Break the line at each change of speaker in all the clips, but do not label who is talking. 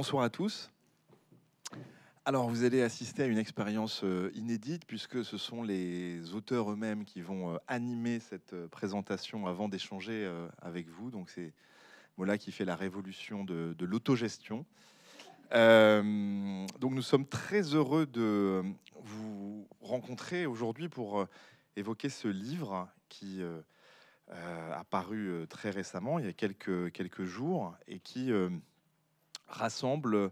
Bonsoir à tous. Alors, vous allez assister à une expérience euh, inédite puisque ce sont les auteurs eux-mêmes qui vont euh, animer cette euh, présentation avant d'échanger avec vous. Donc, c'est Mola qui fait la révolution de, l'autogestion. donc, nous sommes très heureux de vous rencontrer aujourd'hui pour évoquer ce livre qui a paru très récemment, il y a quelques, jours, et qui rassemble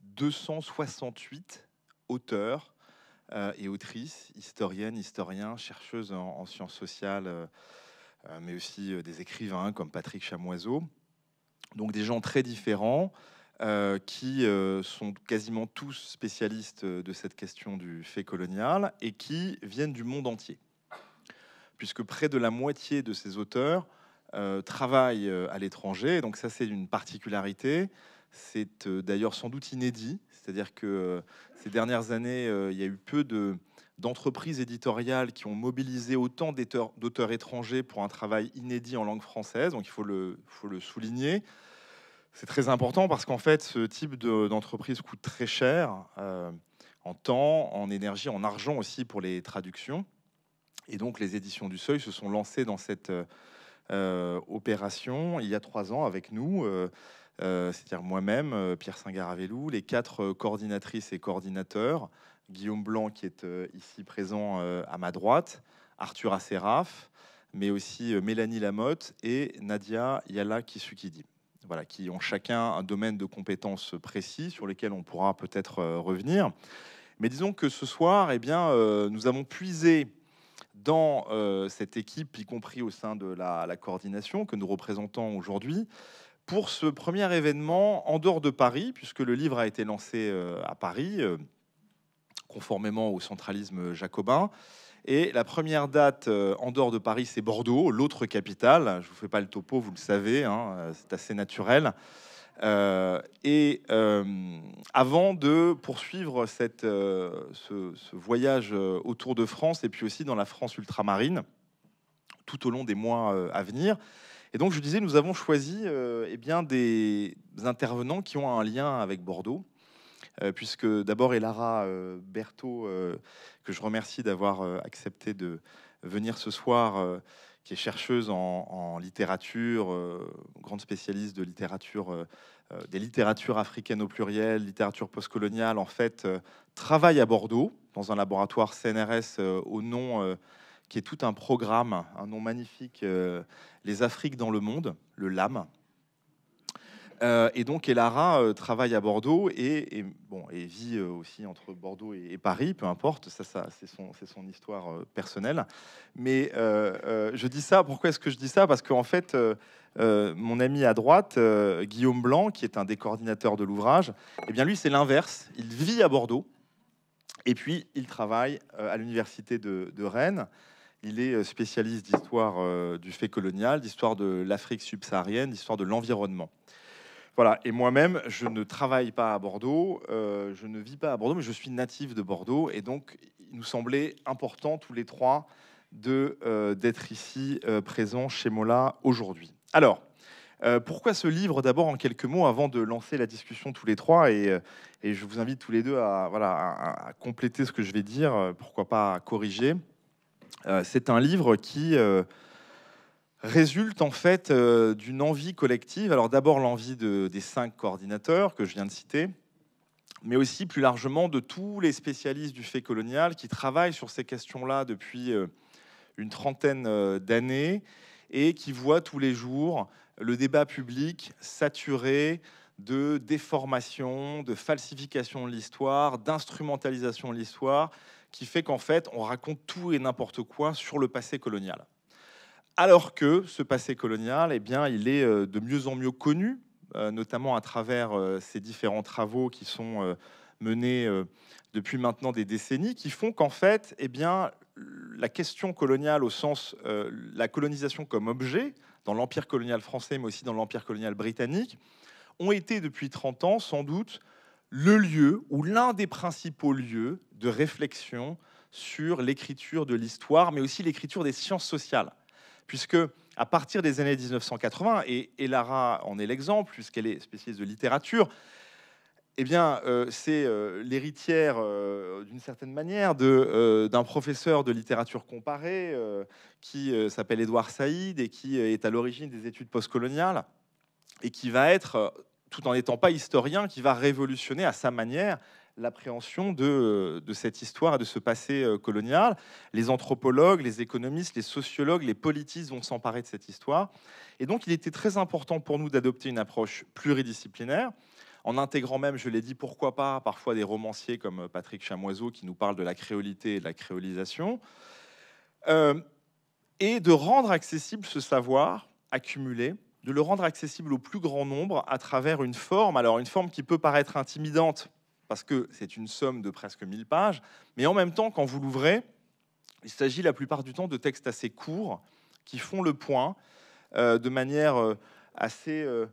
268 auteurs euh, et autrices, historiennes, historiens, chercheuses en, sciences sociales, euh, euh, mais aussi des écrivains comme Patrick Chamoiseau. Donc des gens très différents qui sont quasiment tous spécialistes de cette question du fait colonial et qui viennent du monde entier. Puisque près de la moitié de ces auteurs travaillent à l'étranger, donc ça c'est une particularité. C'est euh, d'ailleurs sans doute inédit, c'est-à-dire que euh, ces dernières années, euh, il y a eu peu de, d'entreprises éditoriales qui ont mobilisé autant d'auteurs étrangers pour un travail inédit en langue française, donc il faut le, faut le souligner. C'est très important parce qu'en fait, ce type d'entreprise coûte très cher en temps, en énergie, en argent aussi pour les traductions. Et donc, les éditions du Seuil se sont lancées dans cette opération il y a trois ans avec nous. Euh, c'est-à-dire moi-même, euh, Pierre saint les quatre euh, coordinatrices et coordinateurs, Guillaume Blanc qui est ici présent à ma droite, Arthur Asseraf, mais aussi Mélanie Lamotte et Nadia Yala Kisukidi. Voilà, qui ont chacun un domaine de compétences précis sur lesquels on pourra peut-être revenir. Mais disons que ce soir, eh bien, nous avons puisé dans cette équipe, y compris au sein de la coordination que nous représentons aujourd'hui, pour ce premier événement en dehors de Paris, puisque le livre a été lancé euh, à Paris, euh, conformément au centralisme jacobin. Et la première date euh, en dehors de Paris, c'est Bordeaux, l'autre capitale. Je ne vous fais pas le topo, vous le savez, hein, c'est assez naturel. et avant de poursuivre cette, ce, voyage autour de France et puis aussi dans la France ultramarine, tout au long des mois à venir, et donc, je disais, nous avons choisi euh, eh bien, des intervenants qui ont un lien avec Bordeaux, euh, puisque d'abord Elara euh, Berthaud, euh, que je remercie d'avoir euh, accepté de venir ce soir, qui est chercheuse en, en littérature, grande spécialiste de littérature, des littératures africaines au pluriel, littérature postcoloniale, en fait, travaille à Bordeaux, dans un laboratoire CNRS au nom qui est tout un programme, un nom magnifique, euh, Les Afriques dans le monde, le LAM. Euh, et donc Elara euh, travaille à Bordeaux et, bon, et vit aussi entre Bordeaux et, Paris, peu importe, ça, c'est son, histoire personnelle. Mais je dis ça, pourquoi est-ce que je dis ça Parce qu'en fait, mon ami à droite, Guillaume Blanc, qui est un des coordinateurs de l'ouvrage, eh bien lui c'est l'inverse, il vit à Bordeaux et puis il travaille à l'université de, de Rennes. Il est euh, spécialiste d'histoire euh, du fait colonial, d'histoire de l'Afrique subsaharienne, d'histoire de l'environnement. Voilà, et moi-même, je ne travaille pas à Bordeaux, euh, je ne vis pas à Bordeaux, mais je suis natif de Bordeaux, et donc il nous semblait important tous les trois de d'être ici présent, présents chez Mola aujourd'hui. Alors, pourquoi ce livre D'abord, en quelques mots, avant de lancer la discussion tous les trois, et, je vous invite tous les deux à, voilà, à compléter ce que je vais dire, pourquoi pas à corriger. Euh, c'est un livre qui euh, résulte en fait euh, d'une envie collective. Alors d'abord l'envie des cinq coordinateurs que je viens de citer, mais aussi plus largement de tous les spécialistes du fait colonial qui travaillent sur ces questions-là depuis une trentaine d'années et qui voient tous les jours le débat public saturé de déformation, de falsification de l'histoire, d'instrumentalisation de l'histoire, qui fait qu'en fait, on raconte tout et n'importe quoi sur le passé colonial. Alors que ce passé colonial, eh bien, il est euh, de mieux en mieux connu, euh, notamment à travers euh, ces différents travaux qui sont menés depuis maintenant des décennies, qui font qu'en fait, eh bien, la question coloniale au sens la colonisation comme objet dans l'empire colonial français mais aussi dans l'empire colonial britannique ont été depuis 30 ans sans doute le lieu ou l'un des principaux lieux de réflexion sur l'écriture de l'histoire, mais aussi l'écriture des sciences sociales. Puisque, à partir des années 1980, et, Elara en est l'exemple, puisqu'elle est spécialiste de littérature, eh bien, euh, c'est euh, l'héritière, euh, d'une certaine manière, d'un professeur de littérature comparée qui s'appelle Édouard Saïd et qui est à l'origine des études postcoloniales et qui va être tout en n'étant pas historien, qui va révolutionner à sa manière l'appréhension de, euh, cette histoire et de ce passé euh, colonial. Les anthropologues, les économistes, les sociologues, les politistes vont s'emparer de cette histoire. Et donc, il était très important pour nous d'adopter une approche pluridisciplinaire, en intégrant même, je l'ai dit, pourquoi pas, parfois des romanciers comme euh, Patrick Chamoiseau qui nous parle de la créolité et de la créolisation, et de rendre accessible ce savoir accumulé de le rendre accessible au plus grand nombre à travers une forme, alors une forme qui peut paraître intimidante parce que c'est une somme de presque 1000 pages, mais en même temps, quand vous l'ouvrez, il s'agit la plupart du temps de textes assez courts qui font le point euh, de manière euh, assez euh,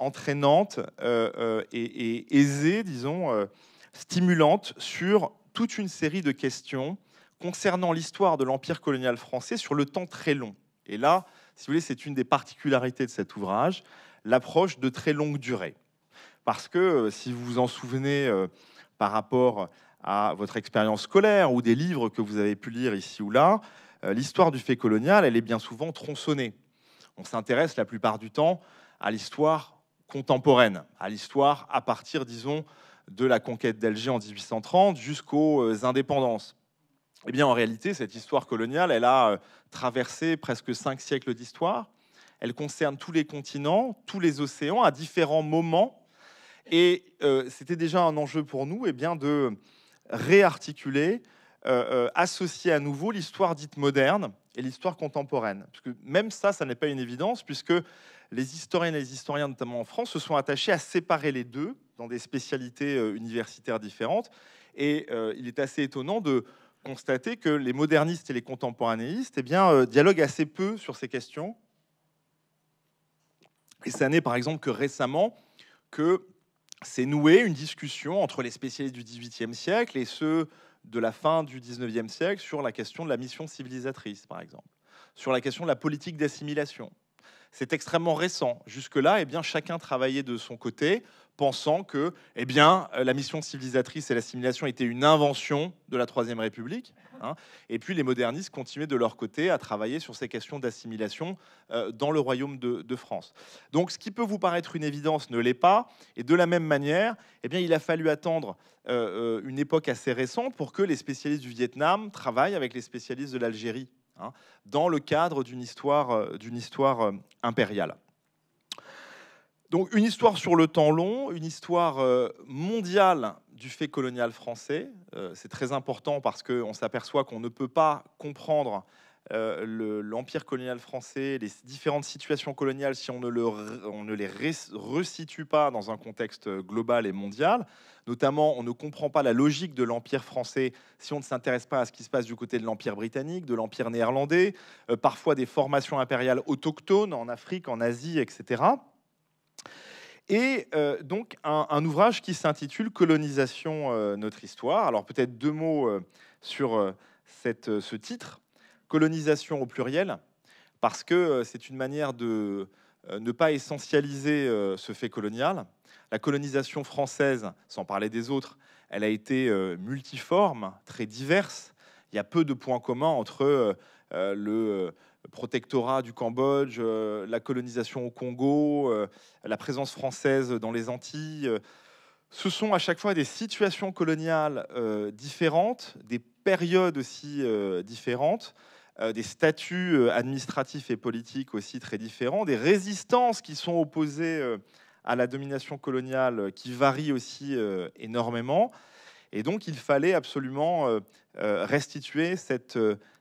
entraînante et, aisée, disons, stimulante sur toute une série de questions concernant l'histoire de l'Empire colonial français sur le temps très long. Et là, si vous voulez, c'est une des particularités de cet ouvrage, l'approche de très longue durée. Parce que, euh, si vous vous en souvenez euh, par rapport à votre expérience scolaire ou des livres que vous avez pu lire ici ou là, euh, l'histoire du fait colonial, elle est bien souvent tronçonnée. On s'intéresse la plupart du temps à l'histoire contemporaine, à l'histoire à partir, disons, de la conquête d'Alger en 1830 jusqu'aux indépendances. Eh bien, en réalité, cette histoire coloniale, elle a euh, traversé presque cinq siècles d'histoire. Elle concerne tous les continents, tous les océans, à différents moments. Et euh, c'était déjà un enjeu pour nous eh bien, de réarticuler, euh, associer à nouveau l'histoire dite moderne et l'histoire contemporaine. Parce que même ça, ça n'est pas une évidence, puisque les historiennes et les historiens, notamment en France, se sont attachés à séparer les deux dans des spécialités universitaires différentes. Et il est assez étonnant de constater que les modernistes et les contemporanéistes eh bien, euh, dialoguent assez peu sur ces questions. Et ça n'est par exemple que récemment que s'est nouée une discussion entre les spécialistes du XVIIIe siècle et ceux de la fin du XIXe siècle sur la question de la mission civilisatrice, par exemple, sur la question de la politique d'assimilation. C'est extrêmement récent. Jusque-là, eh bien, chacun travaillait de son côté pensant que eh bien, euh, la mission civilisatrice et l'assimilation étaient une invention de la Troisième République. Hein, et puis les modernistes continuaient de leur côté à travailler sur ces questions d'assimilation euh, dans le royaume de, France. Donc ce qui peut vous paraître une évidence ne l'est pas. Et de la même manière, eh bien, il a fallu attendre euh, une époque assez récente pour que les spécialistes du Vietnam travaillent avec les spécialistes de l'Algérie hein, dans le cadre d'une histoire, d'une histoire impériale. Donc une histoire sur le temps long, une histoire euh, mondiale du fait colonial français. Euh, c'est très important parce qu'on s'aperçoit qu'on ne peut pas comprendre euh, l'empire colonial français, les différentes situations coloniales si on ne, on ne les resitue pas dans un contexte global et mondial. Notamment, on ne comprend pas la logique de l'empire français si on ne s'intéresse pas à ce qui se passe du côté de l'empire britannique, de l'empire néerlandais, parfois des formations impériales autochtones en Afrique, en Asie, etc. Et euh, donc un, ouvrage qui s'intitule Colonisation, euh, notre histoire. Alors peut-être deux mots euh, sur ce titre, colonisation au pluriel, parce que c'est une manière de ne pas essentialiser ce fait colonial. La colonisation française, sans parler des autres, elle a été multiforme, très diverse. Il y a peu de points communs entre le protectorat du Cambodge, euh, la colonisation au Congo, euh, la présence française dans les Antilles. Euh, ce sont à chaque fois des situations coloniales différentes, des périodes aussi différentes, des statuts administratifs et politiques aussi très différents, des résistances qui sont opposées à la domination coloniale qui varie aussi énormément. Et donc il fallait absolument restituer cette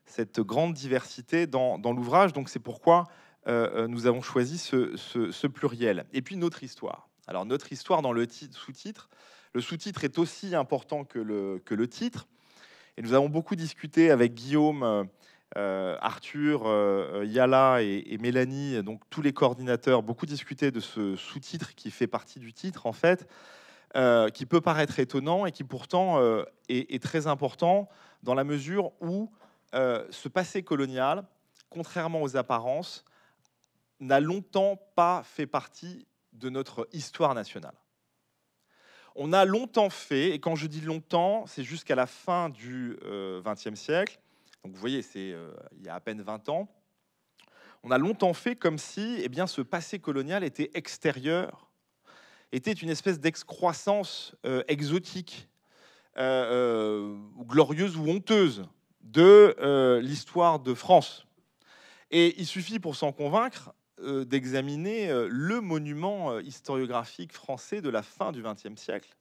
cette grande diversité dans, l'ouvrage. Donc c'est pourquoi euh, euh, nous avons choisi ce, pluriel. Et puis notre histoire. Alors notre histoire dans le sous-titre. Le sous-titre est aussi important que le, titre. Et nous avons beaucoup discuté avec Guillaume, euh, Arthur, Yala et, Mélanie, donc tous les coordinateurs, beaucoup discuté de ce sous-titre qui fait partie du titre en fait, qui peut paraître étonnant et qui pourtant est, très important dans la mesure où euh, ce passé colonial, contrairement aux apparences, n'a longtemps pas fait partie de notre histoire nationale. On a longtemps fait, et quand je dis longtemps, c'est jusqu'à la fin du XXe euh, siècle, donc vous voyez, c'est euh, il y a à peine 20 ans, on a longtemps fait comme si eh bien, ce passé colonial était extérieur, était une espèce d'excroissance exotique, glorieuse ou honteuse de euh, l'histoire de France. Et il suffit pour s'en convaincre euh, d'examiner euh, le monument historiographique français de la fin du XXe siècle.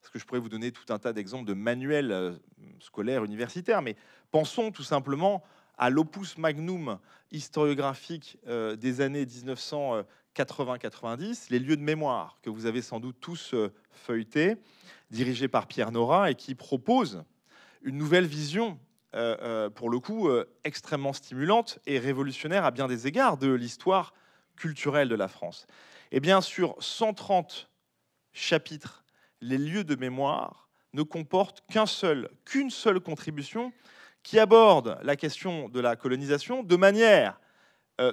Parce que je pourrais vous donner tout un tas d'exemples de manuels scolaires, universitaires, mais pensons tout simplement à l'opus magnum historiographique des années 1980-90, les lieux de mémoire que vous avez sans doute tous feuilletés, dirigé par Pierre Nora et qui propose une nouvelle vision euh, euh, pour le coup, euh, extrêmement stimulante et révolutionnaire à bien des égards de l'histoire culturelle de la France. Et eh bien sûr, 130 chapitres, les lieux de mémoire ne comportent qu'un seul, qu'une seule contribution qui aborde la question de la colonisation de manière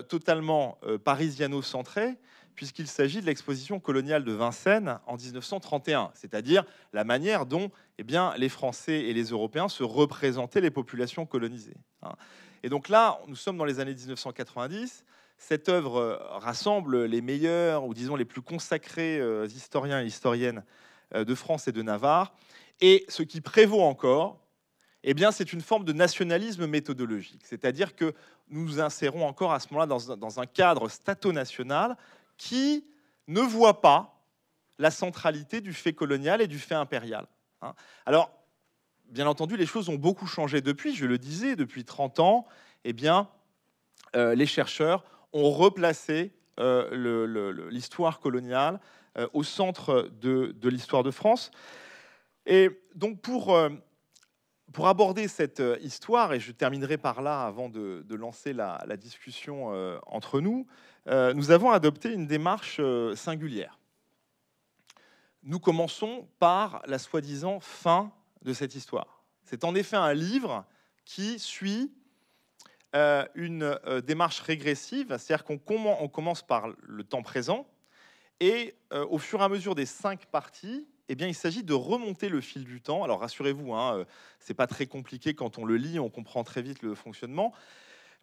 totalement parisiano-centrée puisqu'il s'agit de l'exposition coloniale de Vincennes en 1931, c'est-à-dire la manière dont eh bien, les Français et les Européens se représentaient les populations colonisées. Hein. Et donc là, nous sommes dans les années 1990. Cette œuvre euh, rassemble les meilleurs, ou disons les plus consacrés euh, historiens et historiennes euh, de France et de Navarre. Et ce qui prévaut encore, eh bien, c'est une forme de nationalisme méthodologique. C'est-à-dire que nous nous insérons encore à ce moment-là dans, dans, un cadre stato-national qui ne voit pas la centralité du fait colonial et du fait impérial. Hein. Alors, bien entendu, les choses ont beaucoup changé depuis, je le disais, depuis 30 ans, eh bien, euh, les chercheurs ont replacé euh, l'histoire coloniale euh, au centre de, de l'histoire de France. Et donc, pour pour aborder cette euh, histoire, et je terminerai par là avant de, lancer la, discussion euh, entre nous, euh, nous avons adopté une démarche singulière. Nous commençons par la soi-disant fin de cette histoire. C'est en effet un livre qui suit une démarche régressive, c'est-à-dire qu'on commence par le temps présent, et au fur et à mesure des cinq parties, eh bien, il s'agit de remonter le fil du temps. Alors rassurez-vous, hein, euh, c'est pas très compliqué quand on le lit, on comprend très vite le fonctionnement.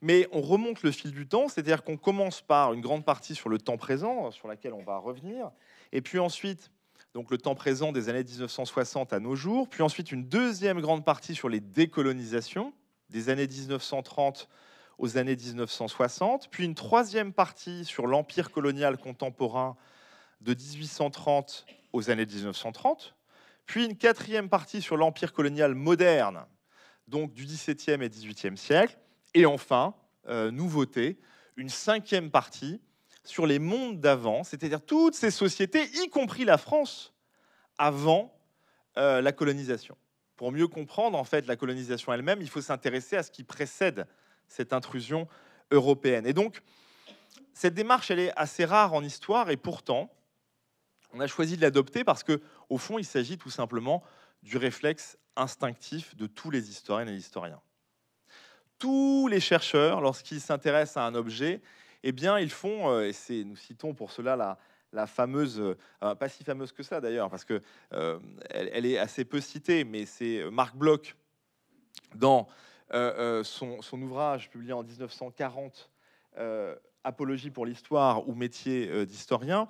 Mais on remonte le fil du temps, c'est-à-dire qu'on commence par une grande partie sur le temps présent, euh, sur laquelle on va revenir, et puis ensuite, donc le temps présent des années 1960 à nos jours, puis ensuite une deuxième grande partie sur les décolonisations des années 1930 aux années 1960, puis une troisième partie sur l'empire colonial contemporain de 1830 aux années 1930, puis une quatrième partie sur l'empire colonial moderne, donc du XVIIe et XVIIIe siècle, et enfin, euh, nouveauté, une cinquième partie sur les mondes d'avant, c'est-à-dire toutes ces sociétés, y compris la France, avant euh, la colonisation. Pour mieux comprendre en fait la colonisation elle-même, il faut s'intéresser à ce qui précède cette intrusion européenne. Et donc, cette démarche, elle est assez rare en histoire, et pourtant, on a choisi de l'adopter parce que, au fond, il s'agit tout simplement du réflexe instinctif de tous les historiennes et les historiens. Tous les chercheurs, lorsqu'ils s'intéressent à un objet, eh bien, ils font, euh, et c'est, nous citons pour cela la, fameuse, euh, ah, pas si fameuse que ça d'ailleurs, parce que euh, elle, est assez peu citée, mais c'est Marc Bloch dans son, son, ouvrage publié en 1940, Apologie pour l'histoire ou métier d'historien,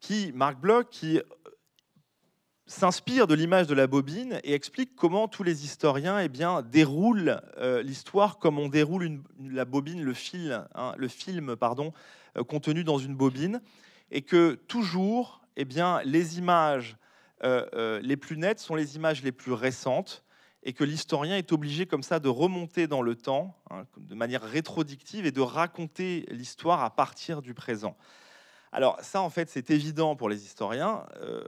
qui, Marc Bloch, qui euh, s'inspire de l'image de la bobine et explique comment tous les historiens eh déroulent euh, l'histoire comme on déroule la bobine, le, hein, le film pardon, euh, contenu dans une bobine, et que toujours eh bien, les images les plus nettes sont les images les plus récentes, et que l'historien est obligé comme ça de remonter dans le temps, hein, de manière rétrodictive, et de raconter l'histoire à partir du présent. Alors ça, en fait, c'est évident pour les historiens, euh,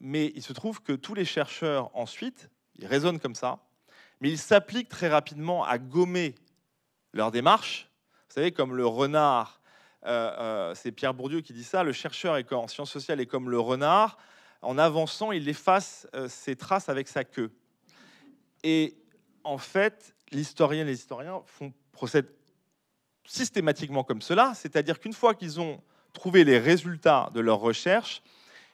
mais il se trouve que tous les chercheurs, ensuite, ils raisonnent comme ça, mais ils s'appliquent très rapidement à gommer leur démarche. Vous savez, comme le renard, euh, euh, c'est Pierre Bourdieu qui dit ça, le chercheur est en sciences sociales est comme le renard, en avançant, il efface ses traces avec sa queue. Et en fait, l'historien les historiens font, procèdent systématiquement comme cela, c'est-à-dire qu'une fois qu'ils ont trouver les résultats de leurs recherches,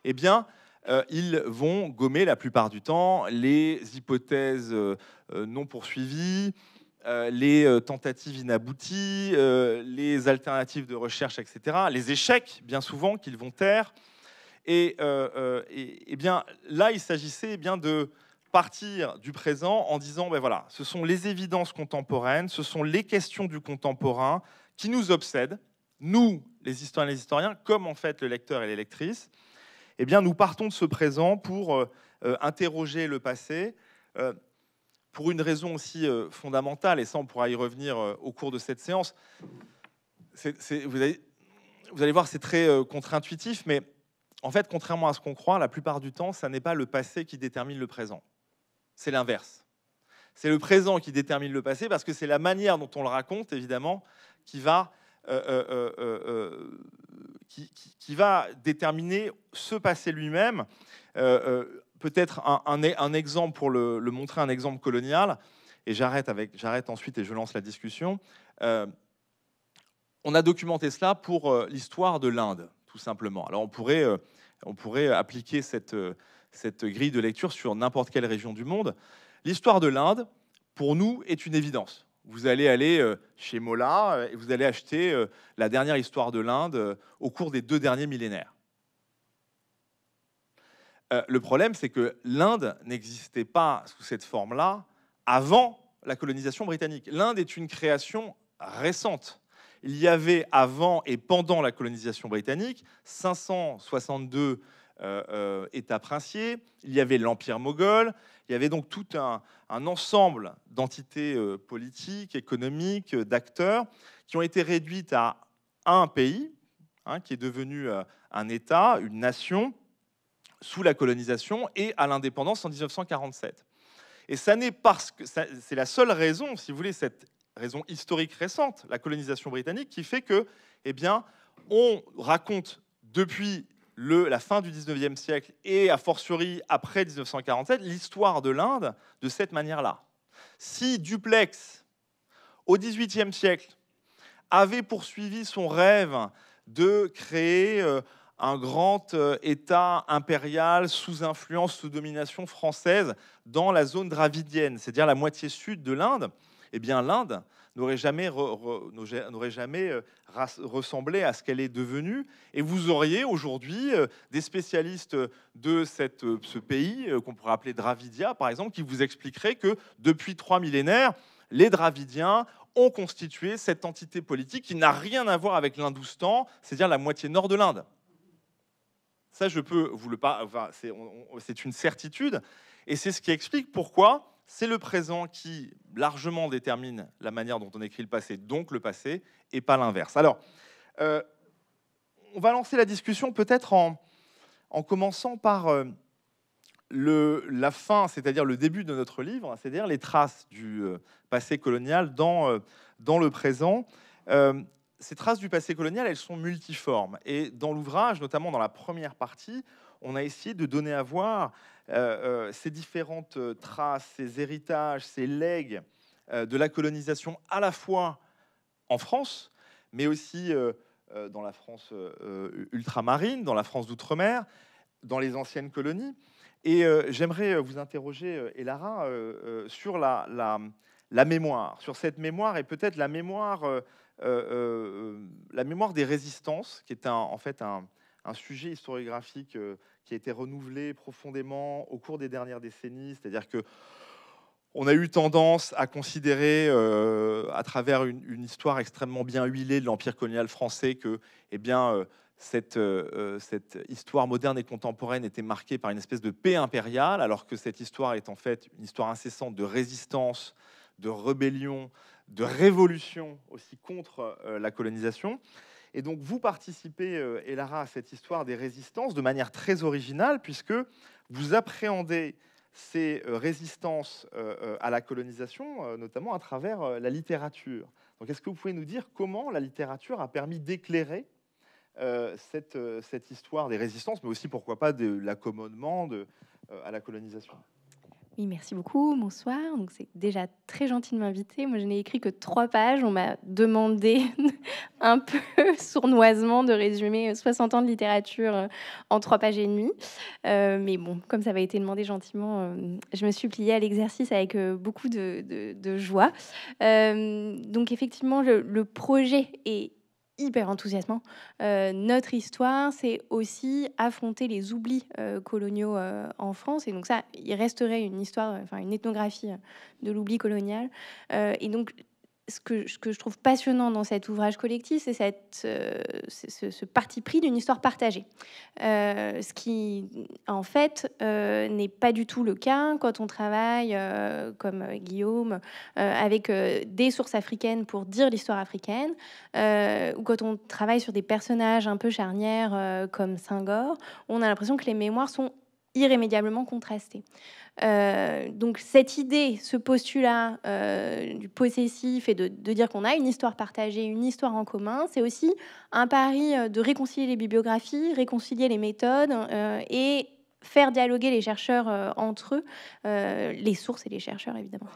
eh bien, euh, ils vont gommer la plupart du temps les hypothèses euh, euh, non poursuivies, les tentatives inabouties, les alternatives de recherche, etc., les échecs, bien souvent, qu'ils vont taire. Et, et, eh bien, là, il s'agissait eh bien de partir du présent en disant, ben voilà, ce sont les évidences contemporaines, ce sont les questions du contemporain qui nous obsèdent, nous, les historiens et les historiens, comme en fait le lecteur et les lectrices, eh bien, nous partons de ce présent pour euh, euh, interroger le passé, euh, pour une raison aussi fondamentale, et ça on pourra y revenir au cours de cette séance. vous, vous, allez voir, c'est très contre-intuitif, mais en fait, contrairement à ce qu'on croit, la plupart du temps, ça n'est pas le passé qui détermine le présent. C'est l'inverse. C'est le présent qui détermine le passé parce que c'est la manière dont on le raconte, évidemment, qui va euh, euh, euh, qui, va déterminer ce passé lui-même. Peut-être un, exemple pour le, montrer, un exemple colonial, et j'arrête ensuite et je lance la discussion. on a documenté cela pour l'histoire de l'Inde, tout simplement. Alors on pourrait, on pourrait appliquer cette, cette grille de lecture sur n'importe quelle région du monde. L'histoire de l'Inde, pour nous, est une évidence vous allez aller euh, chez Mola euh, et vous allez acheter euh, la dernière histoire de l'Inde au cours des deux derniers millénaires. le problème, c'est que l'Inde n'existait pas sous cette forme-là avant la colonisation britannique. L'Inde est une création récente. Il y avait avant et pendant la colonisation britannique 562 euh, euh, État princier, il y avait l'Empire moghol, il y avait donc tout un, ensemble d'entités euh, politiques, économiques, d'acteurs qui ont été réduites à un pays, hein, qui est devenu un État, une nation, sous la colonisation et à l'indépendance en 1947. Et ça n'est parce que c'est la seule raison, si vous voulez, cette raison historique récente, la colonisation britannique, qui fait que, eh bien, on raconte depuis la fin du 19e siècle et a fortiori après 1947 l'histoire de l'Inde de cette manière-là. Si Duplex, au 18e siècle, avait poursuivi son rêve de créer euh, un grand euh, État impérial sous influence, sous domination française dans la zone dravidienne, c'est-à-dire la moitié sud de l'Inde, eh bien l'Inde n'aurait jamais, euh, ressemblé à ce qu'elle est devenue. Et vous auriez aujourd'hui euh, des spécialistes de euh, ce pays, qu'on pourrait appeler Dravidia, par exemple, qui vous expliqueraient que depuis trois millénaires, les Dravidiens ont constitué cette entité politique qui n'a rien à voir avec l'Indoustan, c'est-à-dire la moitié nord de l'Inde. Ça, je peux vous le pas. c'est une certitude. Et c'est ce qui explique pourquoi c'est le présent qui largement détermine la manière dont on écrit le passé, donc le passé, et pas l'inverse. Alors, euh, on va lancer la discussion peut-être en, commençant par euh, la fin, c'est-à-dire le début de notre livre, c'est-à-dire les traces du euh, passé colonial dans le présent. ces traces du passé colonial, elles sont multiformes. Et dans l'ouvrage, notamment dans la première partie, on a essayé de donner à voir euh, euh, ces différentes euh, traces, ces héritages, ces legs de la colonisation à la fois en France, mais aussi dans la France ultramarine, dans la France d'outre-mer, dans les anciennes colonies. Et j'aimerais vous interroger, Elara, sur la, mémoire, sur cette mémoire et peut-être la mémoire. la mémoire des résistances, qui est en fait un, un sujet historiographique euh, qui a été renouvelé profondément au cours des dernières décennies, c'est-à-dire que on a eu tendance à considérer, euh, à travers une, histoire extrêmement bien huilée de l'empire colonial français, que, eh bien, euh, cette, cette, histoire moderne et contemporaine était marquée par une espèce de paix impériale, alors que cette histoire est en fait une histoire incessante de résistance, de rébellion, de révolution aussi contre la colonisation. Et donc vous participez, Elara, euh, à cette histoire des résistances de manière très originale, puisque vous appréhendez ces euh, résistances euh, à la colonisation, notamment à travers la littérature. Donc est-ce que vous pouvez nous dire comment la littérature a permis d'éclairer cette, cette histoire des résistances, mais aussi pourquoi pas de l'accommodement à la colonisation
merci beaucoup. Bonsoir. Donc, c'est déjà très gentil de m'inviter. Moi, je n'ai écrit que trois pages. On m'a demandé un peu sournoisement de résumer 60 euh, ans de littérature euh, en trois pages et demie. Euh, mais bon, comme ça avait été demandé gentiment, je me suis pliée à l'exercice avec beaucoup de, joie. donc, effectivement, le projet est hyper enthousiasmant. Euh, notre histoire, c'est aussi affronter les oublis euh, coloniaux euh, en France. Et donc ça, il resterait une histoire, enfin une ethnographie de l'oubli colonial. et donc ce que, ce que, je trouve passionnant dans cet ouvrage collectif, c'est euh, ce, parti pris d'une histoire partagée. Euh, ce qui, en fait, euh, n'est pas du tout le cas quand on travaille, comme Guillaume, avec des sources africaines pour dire l'histoire africaine, ou quand on travaille sur des personnages un peu charnières comme Senghor, on a l'impression que les mémoires sont irrémédiablement contrasté. Euh, donc cette idée, ce postulat euh, du possessif et de, dire qu'on a une histoire partagée, une histoire en commun, c'est aussi un pari euh, de réconcilier les bibliographies, réconcilier les méthodes et faire dialoguer les chercheurs euh, entre eux, euh, les sources et les chercheurs évidemment.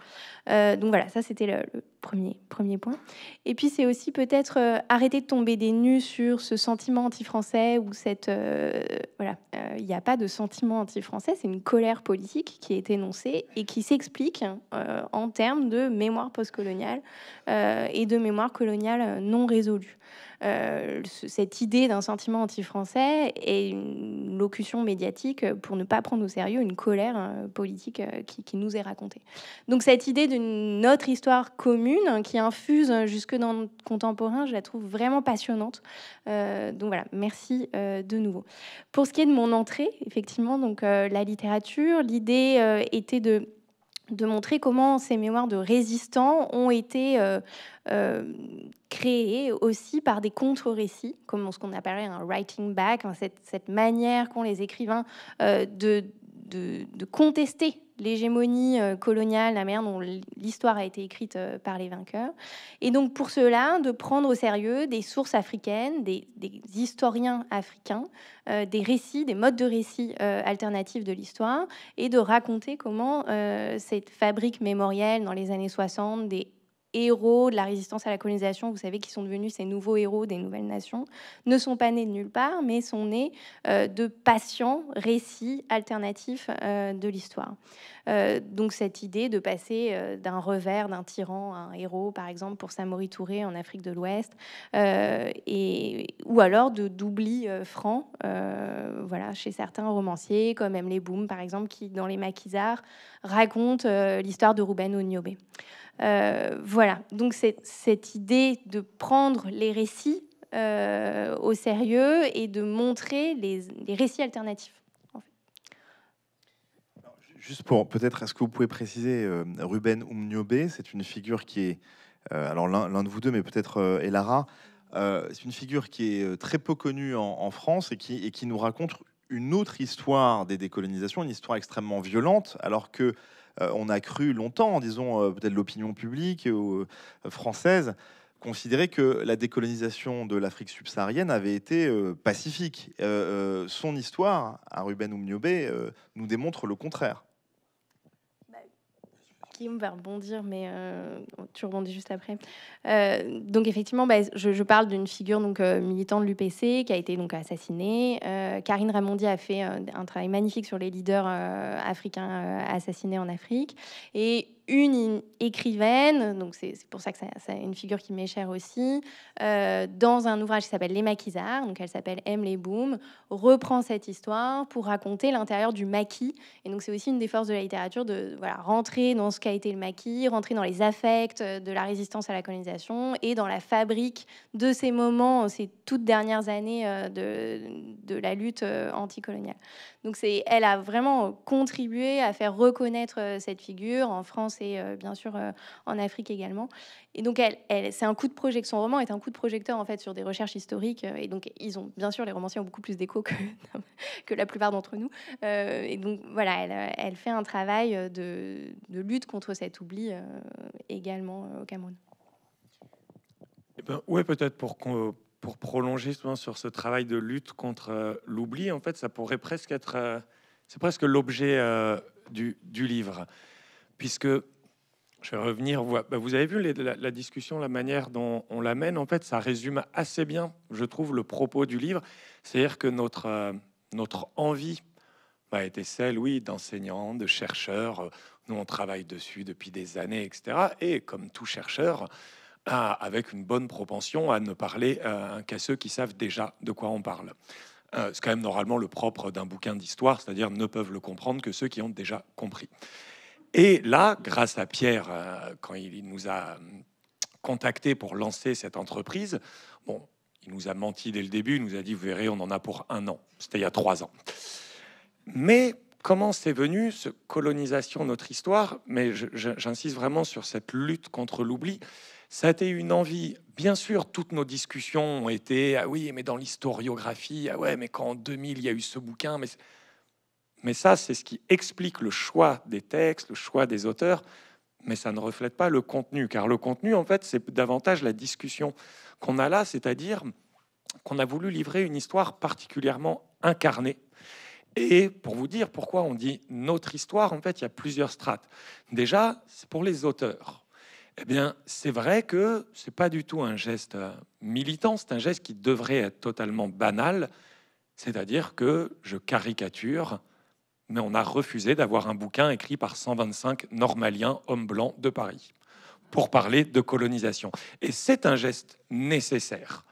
Euh, donc voilà, ça c'était le, premier, premier point. Et puis c'est aussi peut-être arrêter de tomber des nues sur ce sentiment anti-français ou cette... voilà, il n'y a pas de sentiment anti-français, c'est une colère politique qui est énoncée et qui s'explique en termes de mémoire postcoloniale et de mémoire coloniale non résolue. Euh, cette idée d'un sentiment anti-français et une locution médiatique pour ne pas prendre au sérieux une colère euh, politique euh, qui, nous est racontée. Donc cette idée d'une autre histoire commune hein, qui infuse jusque dans le contemporain, je la trouve vraiment passionnante. donc voilà, merci de nouveau. Pour ce qui est de mon entrée, effectivement, donc la littérature, l'idée était de de montrer comment ces mémoires de résistants ont été euh, euh, créées aussi par des contre-récits, comme ce qu'on appelle un writing back, hein, cette, manière qu'ont les écrivains euh, de de, contester l'hégémonie euh, coloniale, la manière dont l'histoire a été écrite euh, par les vainqueurs. Et donc pour cela, de prendre au sérieux des sources africaines, des, historiens africains, euh, des récits, des modes de récit alternatifs de l'histoire, et de raconter comment cette fabrique mémorielle dans les années 60 des héros de la résistance à la colonisation, vous savez, qui sont devenus ces nouveaux héros des nouvelles nations, ne sont pas nés de nulle part, mais sont nés euh, de patients récits alternatifs euh, de l'histoire. Euh, donc cette idée de passer d'un revers d'un tyran à un héros, par exemple pour Samori Touré en Afrique de l'Ouest, et ou alors de d'oubli franc, voilà, chez certains romanciers comme les Boum, par exemple, qui dans les Maquisards raconte l'histoire de Ruben Oniobe. Euh, voilà, donc cette idée de prendre les récits euh, au sérieux et de montrer les, récits alternatifs
juste pour peut-être, est-ce que vous pouvez préciser, euh, Ruben Umnyobe c'est une figure qui est, alors l'un de vous deux, mais peut-être Elara, c'est une figure qui est très peu connue en, France et qui, et qui, nous raconte une autre histoire des décolonisations, une histoire extrêmement violente, alors que euh, on a cru longtemps, disons euh, peut-être l'opinion publique euh, française, considérer que la décolonisation de l'Afrique subsaharienne avait été pacifique. son histoire, à Ruben Oumniobé, nous démontre le contraire
kim va rebondir, mais euh, tu rebondis juste après. Euh, donc effectivement, bah, je, parle d'une figure donc euh, militante de l'UPC qui a été donc assassinée. Karine Ramondi a fait un travail magnifique sur les leaders africains assassinés en Afrique. Et une écrivaine, donc c'est pour ça que c'est une figure qui m'est chère aussi, euh, dans un ouvrage qui s'appelle Les maquisards, donc elle s'appelle Aime les reprend cette histoire pour raconter l'intérieur du maquis. Et donc c'est aussi une des forces de la littérature de voilà, rentrer dans ce qu'a été le maquis, rentrer dans les affects de la résistance à la colonisation et dans la fabrique de ces moments, ces toutes dernières années euh, de la lutte euh, anticoloniale. Donc c'est, elle a vraiment contribué à faire reconnaître euh, cette figure en France et euh, bien sûr euh, en Afrique également. Et donc elle, elle c'est un coup de projecteur. Son roman est un coup de projecteur en fait sur des recherches historiques. Et donc ils ont bien sûr les romanciers ont beaucoup plus d'écho que, que la plupart d'entre nous. et donc voilà, elle, fait un travail de, lutte contre cet oubli également au Cameroun.
Oui, eh ben, peut-être pour qu'on pour prolonger souvent sur ce travail de lutte contre euh, l'oubli, en fait, ça pourrait presque être, euh, c'est presque l'objet euh, du, livre, puisque je vais revenir. Vous bah, avez vu les, la, discussion, la manière dont on l'amène. En fait, ça résume assez bien, je trouve, le propos du livre. C'est-à-dire que notre, notre envie a bah, été celle, oui, d'enseignants, de chercheurs. Nous, on travaille dessus depuis des années, etc. Et comme tout chercheur, avec une bonne propension à ne parler qu'à ceux qui savent déjà de quoi on parle. Euh, c'est quand même normalement le propre d'un bouquin d'histoire, c'est-à-dire ne peuvent le comprendre que ceux qui ont déjà compris. Et là, grâce à Pierre, euh, quand il nous a euh, contactés pour lancer cette entreprise, bon, il nous a menti dès le début, il nous a dit, vous verrez, on en a pour un an. C'était il y a trois ans. Mais comment c'est venu, ce colonisation, de notre histoire Mais j'insiste vraiment sur cette lutte contre l'oubli. Ça a été une envie. Bien sûr, toutes nos discussions ont été ah oui, mais dans l'historiographie, ah ouais, mais quand en 2000 il y a eu ce bouquin, mais mais ça, c'est ce qui explique le choix des textes, le choix des auteurs, mais ça ne reflète pas le contenu, car le contenu, en fait, c'est davantage la discussion qu'on a là, c'est-à-dire qu'on a voulu livrer une histoire particulièrement incarnée. Et pour vous dire pourquoi on dit notre histoire, en fait, il y a plusieurs strates. Déjà, c'est pour les auteurs. Eh bien, c'est vrai que ce n'est pas du tout un geste militant, c'est un geste qui devrait être totalement banal, c'est-à-dire que je caricature, mais on a refusé d'avoir un bouquin écrit par 125 normaliens, hommes blancs de Paris, pour parler de colonisation. Et c'est un geste nécessaire.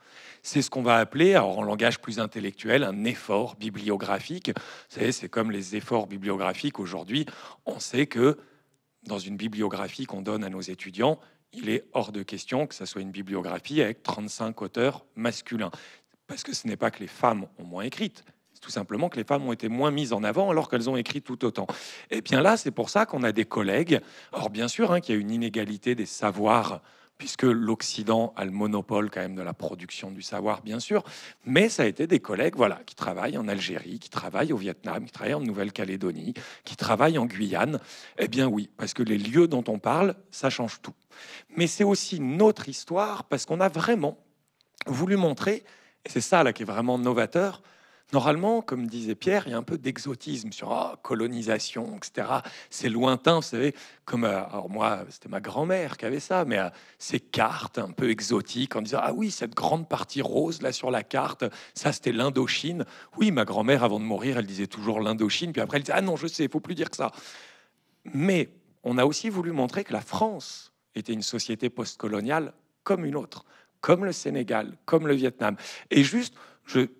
C'est ce qu'on va appeler, alors en langage plus intellectuel, un effort bibliographique. C'est comme les efforts bibliographiques aujourd'hui. On sait que dans une bibliographie qu'on donne à nos étudiants, il est hors de question que ça soit une bibliographie avec 35 auteurs masculins. Parce que ce n'est pas que les femmes ont moins écrit. c'est tout simplement que les femmes ont été moins mises en avant alors qu'elles ont écrit tout autant. Et eh bien là, c'est pour ça qu'on a des collègues. Or, bien sûr, hein, qu'il y a une inégalité des savoirs puisque l'Occident a le monopole quand même de la production du savoir, bien sûr, mais ça a été des collègues voilà, qui travaillent en Algérie, qui travaillent au Vietnam, qui travaillent en Nouvelle-Calédonie, qui travaillent en Guyane. Eh bien oui, parce que les lieux dont on parle, ça change tout. Mais c'est aussi notre histoire, parce qu'on a vraiment voulu montrer, et c'est ça là qui est vraiment novateur, Normalement, comme disait Pierre, il y a un peu d'exotisme sur la ah, colonisation, etc. C'est lointain, vous savez, comme, euh, alors moi, c'était ma grand-mère qui avait ça, mais euh, ces cartes un peu exotiques en disant, ah oui, cette grande partie rose là sur la carte, ça c'était l'Indochine. Oui, ma grand-mère, avant de mourir, elle disait toujours l'Indochine, puis après elle disait, ah non, je sais, il faut plus dire que ça. Mais on a aussi voulu montrer que la France était une société postcoloniale comme une autre, comme le Sénégal, comme le Vietnam. Et juste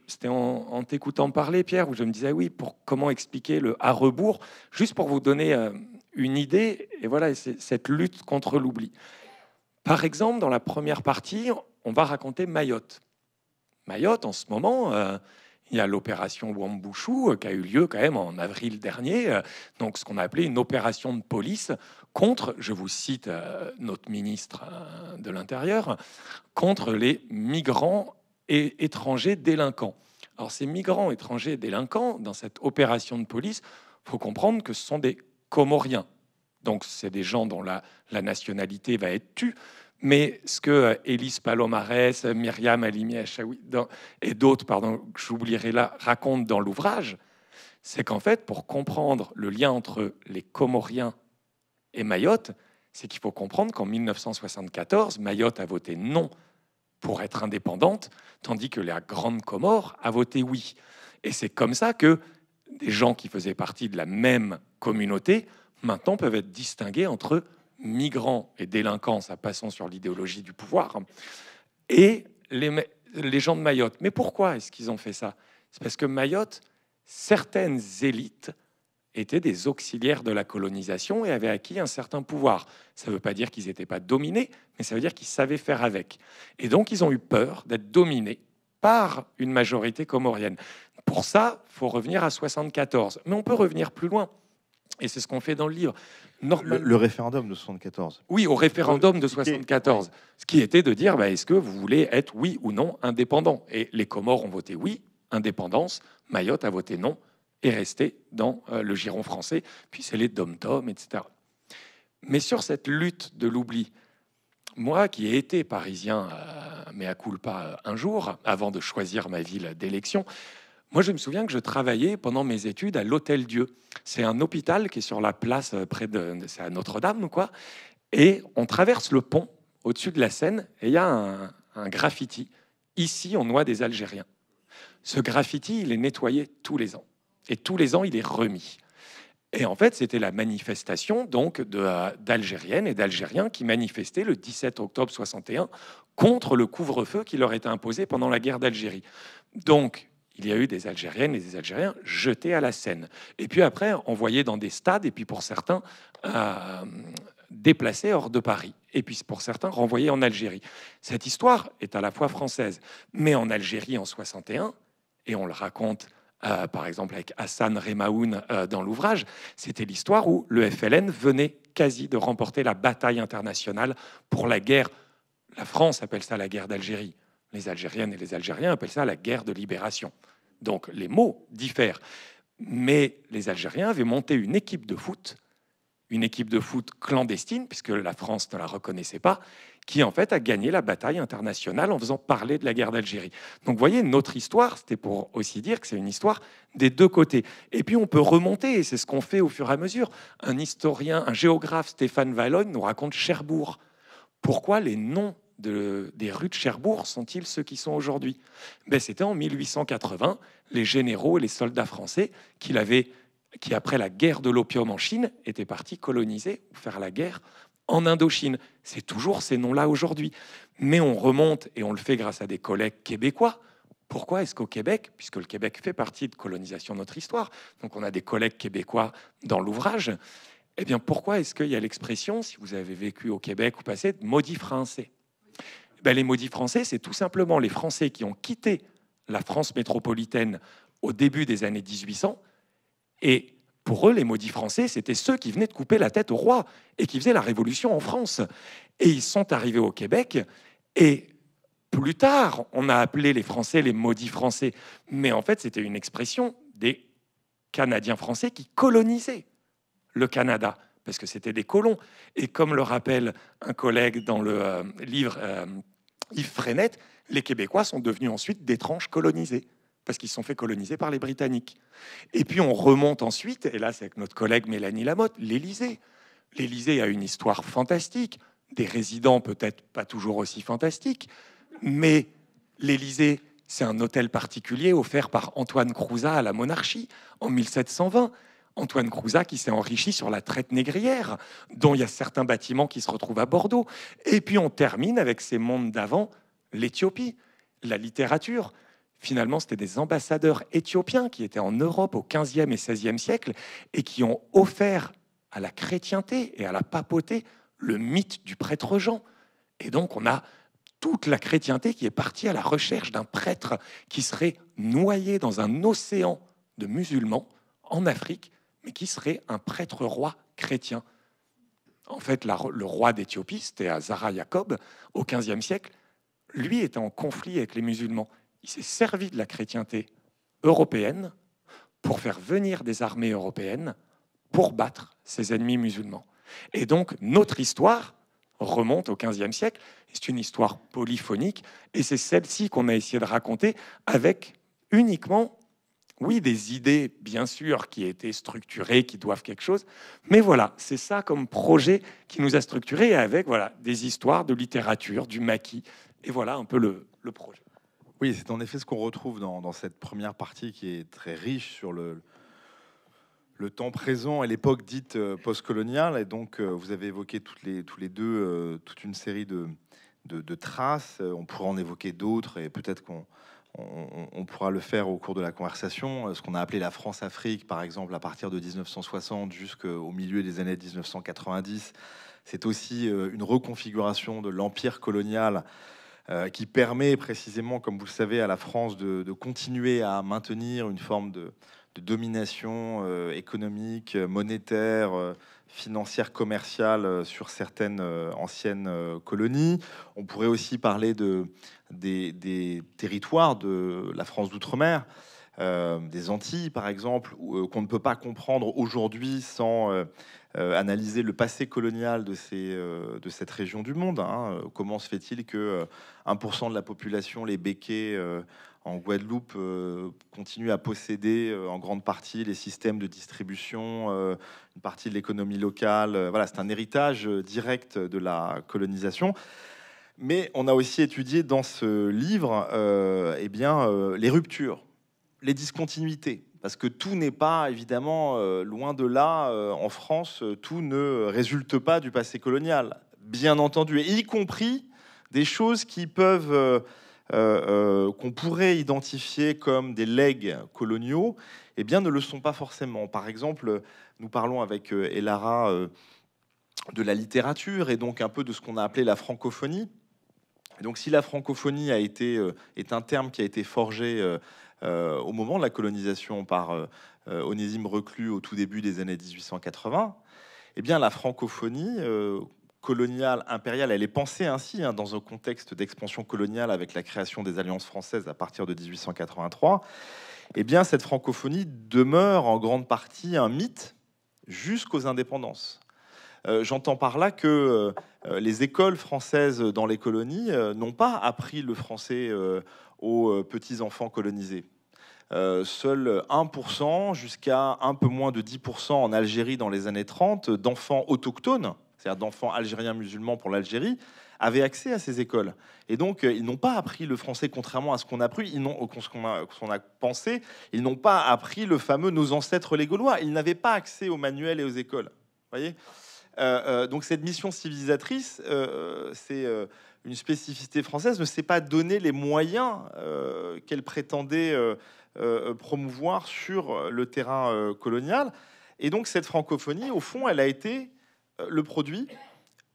c'était en, en t'écoutant parler, Pierre, où je me disais, oui, pour comment expliquer le à rebours, juste pour vous donner euh, une idée, et voilà, c'est cette lutte contre l'oubli. Par exemple, dans la première partie, on va raconter Mayotte. Mayotte, en ce moment, euh, il y a l'opération Wambouchou euh, qui a eu lieu quand même en avril dernier, donc ce qu'on a appelé une opération de police contre, je vous cite notre ministre de l'Intérieur, contre les migrants et étrangers délinquants. Alors ces migrants étrangers délinquants, dans cette opération de police, faut comprendre que ce sont des Comoriens. Donc c'est des gens dont la, nationalité va être tue. Mais ce que euh, Elise Palomares, Myriam Alimi et d'autres, pardon, que j'oublierai là, racontent dans l'ouvrage, c'est qu'en fait, pour comprendre le lien entre les Comoriens et Mayotte, c'est qu'il faut comprendre qu'en 1974, Mayotte a voté non pour être indépendante, tandis que la Grande Comore a voté oui. Et c'est comme ça que des gens qui faisaient partie de la même communauté, maintenant peuvent être distingués entre migrants et délinquants, ça passant sur l'idéologie du pouvoir, et les gens de Mayotte. Mais pourquoi est-ce qu'ils ont fait ça C'est parce que Mayotte, certaines élites étaient des auxiliaires de la colonisation et avaient acquis un certain pouvoir. Ça ne veut pas dire qu'ils n'étaient pas dominés, mais ça veut dire qu'ils savaient faire avec. Et donc, ils ont eu peur d'être dominés par une majorité comorienne. Pour ça, faut revenir à 74.
Mais on peut revenir plus
loin. Et c'est ce qu'on fait dans le livre. Le,
référendum de 74.
Oui, au référendum de 74. Ce qui était de dire, bah, est-ce que vous voulez être oui ou non indépendant Et les Comores ont voté oui, indépendance. Mayotte a voté non, est restée dans euh, le giron français, puis c'est les dom-tom, etc. Mais sur cette lutte de l'oubli, moi qui ai été parisien, euh, mais à culpa euh, un jour, avant de choisir ma ville d'élection, moi je me souviens que je travaillais pendant mes études à l'Hôtel Dieu. C'est un hôpital qui est sur la place près de à Notre-Dame, quoi. Et on traverse le pont au-dessus de la Seine et il y a un, un graffiti. Ici, on noie des Algériens. Ce graffiti, il est nettoyé tous les ans. Et tous les ans, il est remis. Et en fait, c'était la manifestation donc euh, d'Algériennes et d'Algériens qui manifestaient le 17 octobre 61 contre le couvre-feu qui leur était imposé pendant la guerre d'Algérie. Donc, il y a eu des Algériennes et des Algériens jetés à la Seine. Et puis après, envoyés dans des stades, et puis pour certains, euh, déplacés hors de Paris. Et puis pour certains, renvoyés en Algérie. Cette histoire est à la fois française, mais en Algérie en 61, et on le raconte euh, par exemple avec Hassan Remaoun euh, dans l'ouvrage, c'était l'histoire où le FLN venait quasi de remporter la bataille internationale pour la guerre. La France appelle ça la guerre d'Algérie. Les Algériennes et les Algériens appellent ça la guerre de libération. Donc les mots diffèrent. Mais les Algériens avaient monté une équipe de foot, une équipe de foot clandestine, puisque la France ne la reconnaissait pas, qui en fait a gagné la bataille internationale en faisant parler de la guerre d'Algérie. Donc vous voyez, notre histoire, c'était pour aussi dire que c'est une histoire des deux côtés. Et puis on peut remonter, et c'est ce qu'on fait au fur et à mesure. Un historien, un géographe, Stéphane Vallone, nous raconte Cherbourg. Pourquoi les noms de, des rues de Cherbourg sont-ils ceux qui sont aujourd'hui ben, C'était en 1880, les généraux et les soldats français qui qui, après la guerre de l'opium en Chine, étaient partis coloniser ou faire la guerre en Indochine. C'est toujours ces noms-là aujourd'hui. Mais on remonte, et on le fait grâce à des collègues québécois. Pourquoi est-ce qu'au Québec, puisque le Québec fait partie de colonisation de notre histoire, donc on a des collègues québécois dans l'ouvrage, eh bien pourquoi est-ce qu'il y a l'expression, si vous avez vécu au Québec ou passé, de maudits français ben, Les maudits français, c'est tout simplement les Français qui ont quitté la France métropolitaine au début des années 1800 et pour eux, les maudits français, c'était ceux qui venaient de couper la tête au roi et qui faisaient la révolution en France. Et ils sont arrivés au Québec et plus tard, on a appelé les Français les maudits Français. Mais en fait, c'était une expression des Canadiens français qui colonisaient le Canada, parce que c'était des colons. Et comme le rappelle un collègue dans le euh, livre euh, Yves les Québécois sont devenus ensuite d'étranges colonisés parce qu'ils sont fait coloniser par les Britanniques. Et puis on remonte ensuite, et là c'est avec notre collègue Mélanie Lamotte, l'Élysée. L'Élysée a une histoire fantastique, des résidents peut-être pas toujours aussi fantastiques, mais l'Élysée, c'est un hôtel particulier offert par Antoine Crouzat à la monarchie en 1720. Antoine Crouzat qui s'est enrichi sur la traite négrière, dont il y a certains bâtiments qui se retrouvent à Bordeaux. Et puis on termine avec ces mondes d'avant, l'Éthiopie, la littérature. Finalement, c'était des ambassadeurs éthiopiens qui étaient en Europe au 15e et 16e siècle et qui ont offert à la chrétienté et à la papauté le mythe du prêtre Jean. Et donc, on a toute la chrétienté qui est partie à la recherche d'un prêtre qui serait noyé dans un océan de musulmans en Afrique, mais qui serait un prêtre roi chrétien. En fait, le roi d'Éthiopie, c'était Azara Jacob, au XVe siècle, lui était en conflit avec les musulmans il s'est servi de la chrétienté européenne pour faire venir des armées européennes pour battre ses ennemis musulmans. Et donc notre histoire remonte au XVe siècle, c'est une histoire polyphonique, et c'est celle-ci qu'on a essayé de raconter avec uniquement, oui, des idées, bien sûr, qui étaient structurées, qui doivent quelque chose, mais voilà, c'est ça comme projet qui nous a structurés, avec voilà, des histoires de
littérature, du maquis, et voilà un peu le projet. Oui, c'est en effet ce qu'on retrouve dans, cette première partie qui est très riche sur le, temps présent et l'époque dite euh, postcoloniale. Et donc, euh, vous avez évoqué toutes les, tous les deux euh, toute une série de, traces. On pourra en évoquer d'autres et peut-être qu'on pourra le faire au cours de la conversation. Ce qu'on a appelé la France-Afrique, par exemple, à partir de 1960 jusqu'au milieu des années 1990, c'est aussi une reconfiguration de l'empire colonial euh, qui permet précisément, comme vous le savez, à la France de, continuer à maintenir une forme de, domination euh, économique, monétaire, euh, financière, commerciale sur certaines anciennes colonies. On pourrait aussi parler des, territoires de la France d'outre-mer. des Antilles, par exemple, qu'on ne peut pas comprendre aujourd'hui sans euh, analyser le passé colonial de, euh, cette région du monde. Hein. Euh, comment se fait-il que 1% de la population, les béquets en Guadeloupe continuent à posséder en grande partie les systèmes de distribution, une partie de l'économie locale. voilà, c'est un héritage direct de la colonisation. Mais on a aussi étudié dans ce livre eh bien, les ruptures, les discontinuités, parce que tout n'est pas, évidemment, euh, loin de là, euh, en France, euh, tout ne résulte pas du passé colonial, bien entendu, et y compris des choses qui peuvent... qu'on pourrait identifier comme des legs coloniaux, eh bien, ne le sont pas forcément. Par exemple, nous parlons avec Elara de la littérature et donc un peu de ce qu'on a appelé la francophonie. donc, si la francophonie a été, est un terme qui a été forgé euh, au moment de la colonisation par euh, Onésime Reclus au tout début des années 1880, eh bien la francophonie euh, coloniale, impériale, elle est pensée ainsi, hein, dans un contexte d'expansion coloniale avec la création des alliances françaises à partir de 1883, eh bien, cette francophonie demeure en grande partie un mythe jusqu'aux indépendances. J'entends par là que les écoles françaises dans les colonies n'ont pas appris le français aux petits-enfants colonisés. Euh, seul 1% jusqu'à un peu moins de 10% en Algérie dans les années 30 d'enfants autochtones, c'est-à-dire d'enfants algériens musulmans pour l'Algérie, avaient accès à ces écoles. Et donc, euh, ils n'ont pas appris le français, contrairement à ce qu'on a, appris, ils qu'on a, pensé, ils n'ont pas appris le fameux nos ancêtres les Gaulois. Ils n'avaient pas accès aux manuels et aux écoles. voyez euh, donc cette mission civilisatrice, c'est une spécificité française, ne s'est pas donné les moyens qu'elle prétendait euh, euh, promouvoir sur euh, le terrain colonial. Et donc cette francophonie, au fond, elle a été le produit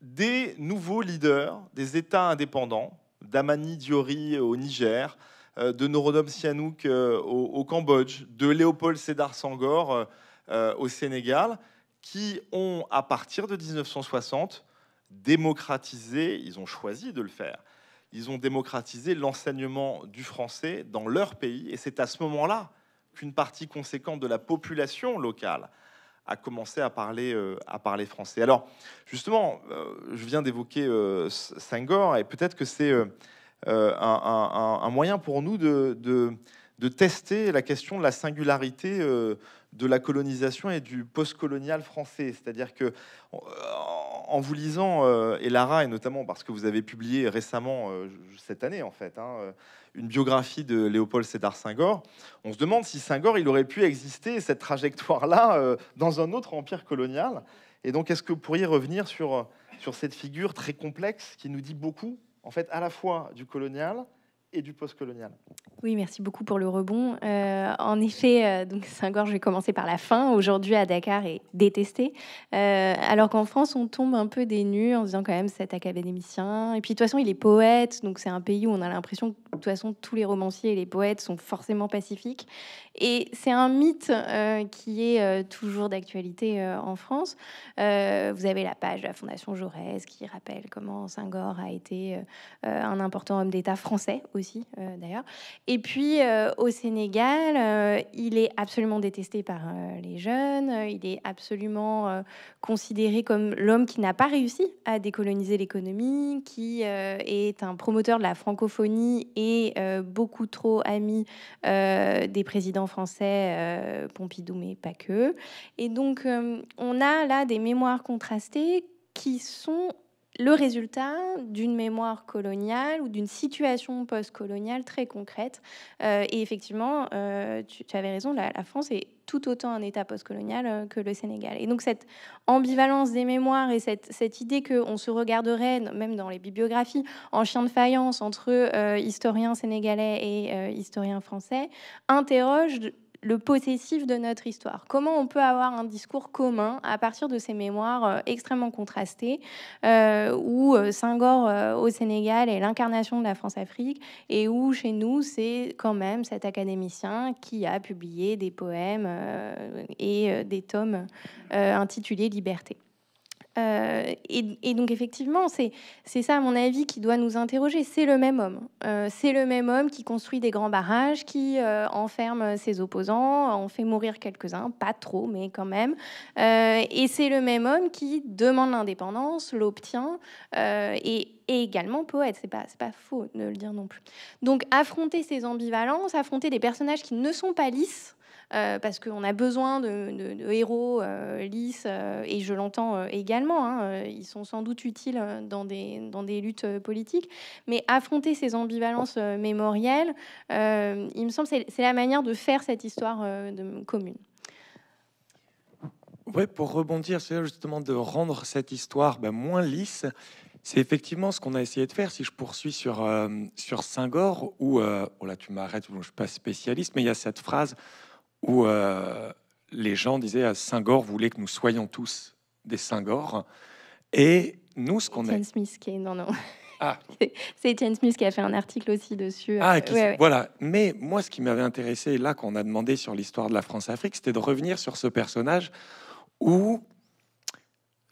des nouveaux leaders des États indépendants, d'Amani Diori au Niger, de Norodom Sihanouk au, Cambodge, de Léopold Sédar Senghor au Sénégal, qui ont, à partir de 1960, démocratisé, ils ont choisi de le faire, ils ont démocratisé l'enseignement du français dans leur pays. Et c'est à ce moment-là qu'une partie conséquente de la population locale a commencé à parler, euh, à parler français. Alors, justement, euh, je viens d'évoquer euh, et peut-être que c'est euh, un, moyen pour nous de, de, de, tester la question de la singularité de la colonisation et du postcolonial français. C'est-à-dire que en vous lisant, euh, et Lara, et notamment parce que vous avez publié récemment, euh, cette année en fait, hein, euh, une biographie de Léopold Sédar Senghor, on se demande si Senghor, il aurait pu exister, cette trajectoire-là, dans un autre empire colonial. Et donc, est-ce que vous pourriez revenir sur, sur cette figure très complexe qui nous dit beaucoup, en fait, à la fois du colonial, et du postcolonial.
Oui, merci beaucoup pour le rebond. Euh, en effet, euh, donc Saint-Gor, je vais commencer par la fin. Aujourd'hui, à Dakar, est détesté. Euh, alors qu'en France, on tombe un peu des nues en disant quand même cet académicien. Et puis, de toute façon, il est poète. Donc, c'est un pays où on a l'impression que, de toute façon, tous les romanciers et les poètes sont forcément pacifiques. Et c'est un mythe qui est toujours d'actualité en France. vous avez la page de la Fondation Jaurès qui rappelle comment Saint-Gor a été un important homme d'État français aussi euh, d'ailleurs. Et puis euh, au Sénégal, euh, il est absolument détesté par les jeunes, il est absolument considéré comme l'homme qui n'a pas réussi à décoloniser l'économie, qui est un promoteur de la francophonie et beaucoup trop ami des présidents français, Pompidou mais pas que. Et donc on a là des mémoires contrastées qui sont le résultat d'une mémoire coloniale ou d'une situation post-coloniale très concrète. Euh, et effectivement, euh, tu, avais raison, la, France est tout autant un État post-colonial euh, que le Sénégal. Et donc cette ambivalence des mémoires et cette, cette idée qu'on se regarderait, même dans les bibliographies, en chien de faïence entre historiens sénégalais et historiens français, interroge le possessif de notre histoire. Comment on peut avoir un discours commun à partir de ces mémoires euh, extrêmement contrastées, euh, où euh, saint au Sénégal est l'incarnation de la France-Afrique, et où chez nous, c'est quand même cet académicien qui a publié des poèmes et des tomes intitulés Liberté. Euh, et, donc effectivement, c'est ça, à mon avis, qui doit nous interroger. C'est le même homme. Euh, c'est le même homme qui construit des grands barrages, qui euh, enferme ses opposants, en fait mourir quelques-uns, pas trop, mais quand même. et c'est le même homme qui demande l'indépendance, l'obtient, et, et également poète. C'est pas, pas faux de le dire non plus. Donc affronter ces ambivalences, affronter des personnages qui ne sont pas lisses, euh, parce qu'on a besoin de, héros euh, lisses, euh, et je l'entends également, hein, ils sont sans doute utiles dans des, dans des luttes politiques, mais affronter ces ambivalences mémorielles, il me semble, c'est la manière de faire cette histoire de, commune.
Oui, pour rebondir, c'est justement de rendre cette histoire bah, moins lisse. C'est effectivement ce qu'on a essayé de faire. Si je poursuis sur, sur Saint-Gor, où, oh là, tu m'arrêtes, je ne suis pas spécialiste, mais il y a cette phrase où euh, les gens disaient à Saint-Gor voulait que nous soyons tous des saint gore Et nous, ce qu'on est.
Smith qui Non, non. Ah. C'est Etienne Smith qui a fait un article aussi dessus. Euh, ah,
voilà. Mais moi, ce qui m'avait intéressé, là, qu'on a demandé sur l'histoire de la France-Afrique, c'était de revenir sur ce personnage où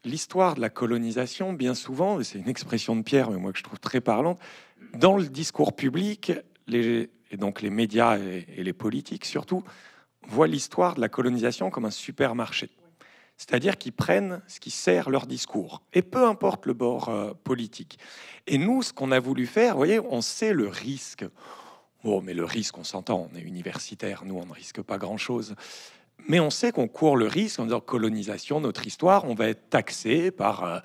l'histoire de la colonisation, bien souvent, c'est une expression de Pierre, mais moi que je trouve très parlante, dans le discours public, et donc les médias et les politiques surtout, voient l'histoire de la colonisation comme un supermarché. C'est-à-dire qu'ils prennent ce qui sert leur discours, et peu importe le bord euh, politique. Et nous, ce qu'on a voulu faire, vous voyez, on sait le risque. Bon, mais le risque, on s'entend, on est universitaire, nous, on ne risque pas grand-chose. Mais on sait qu'on court le risque en disant colonisation, notre histoire, on va être taxé par euh,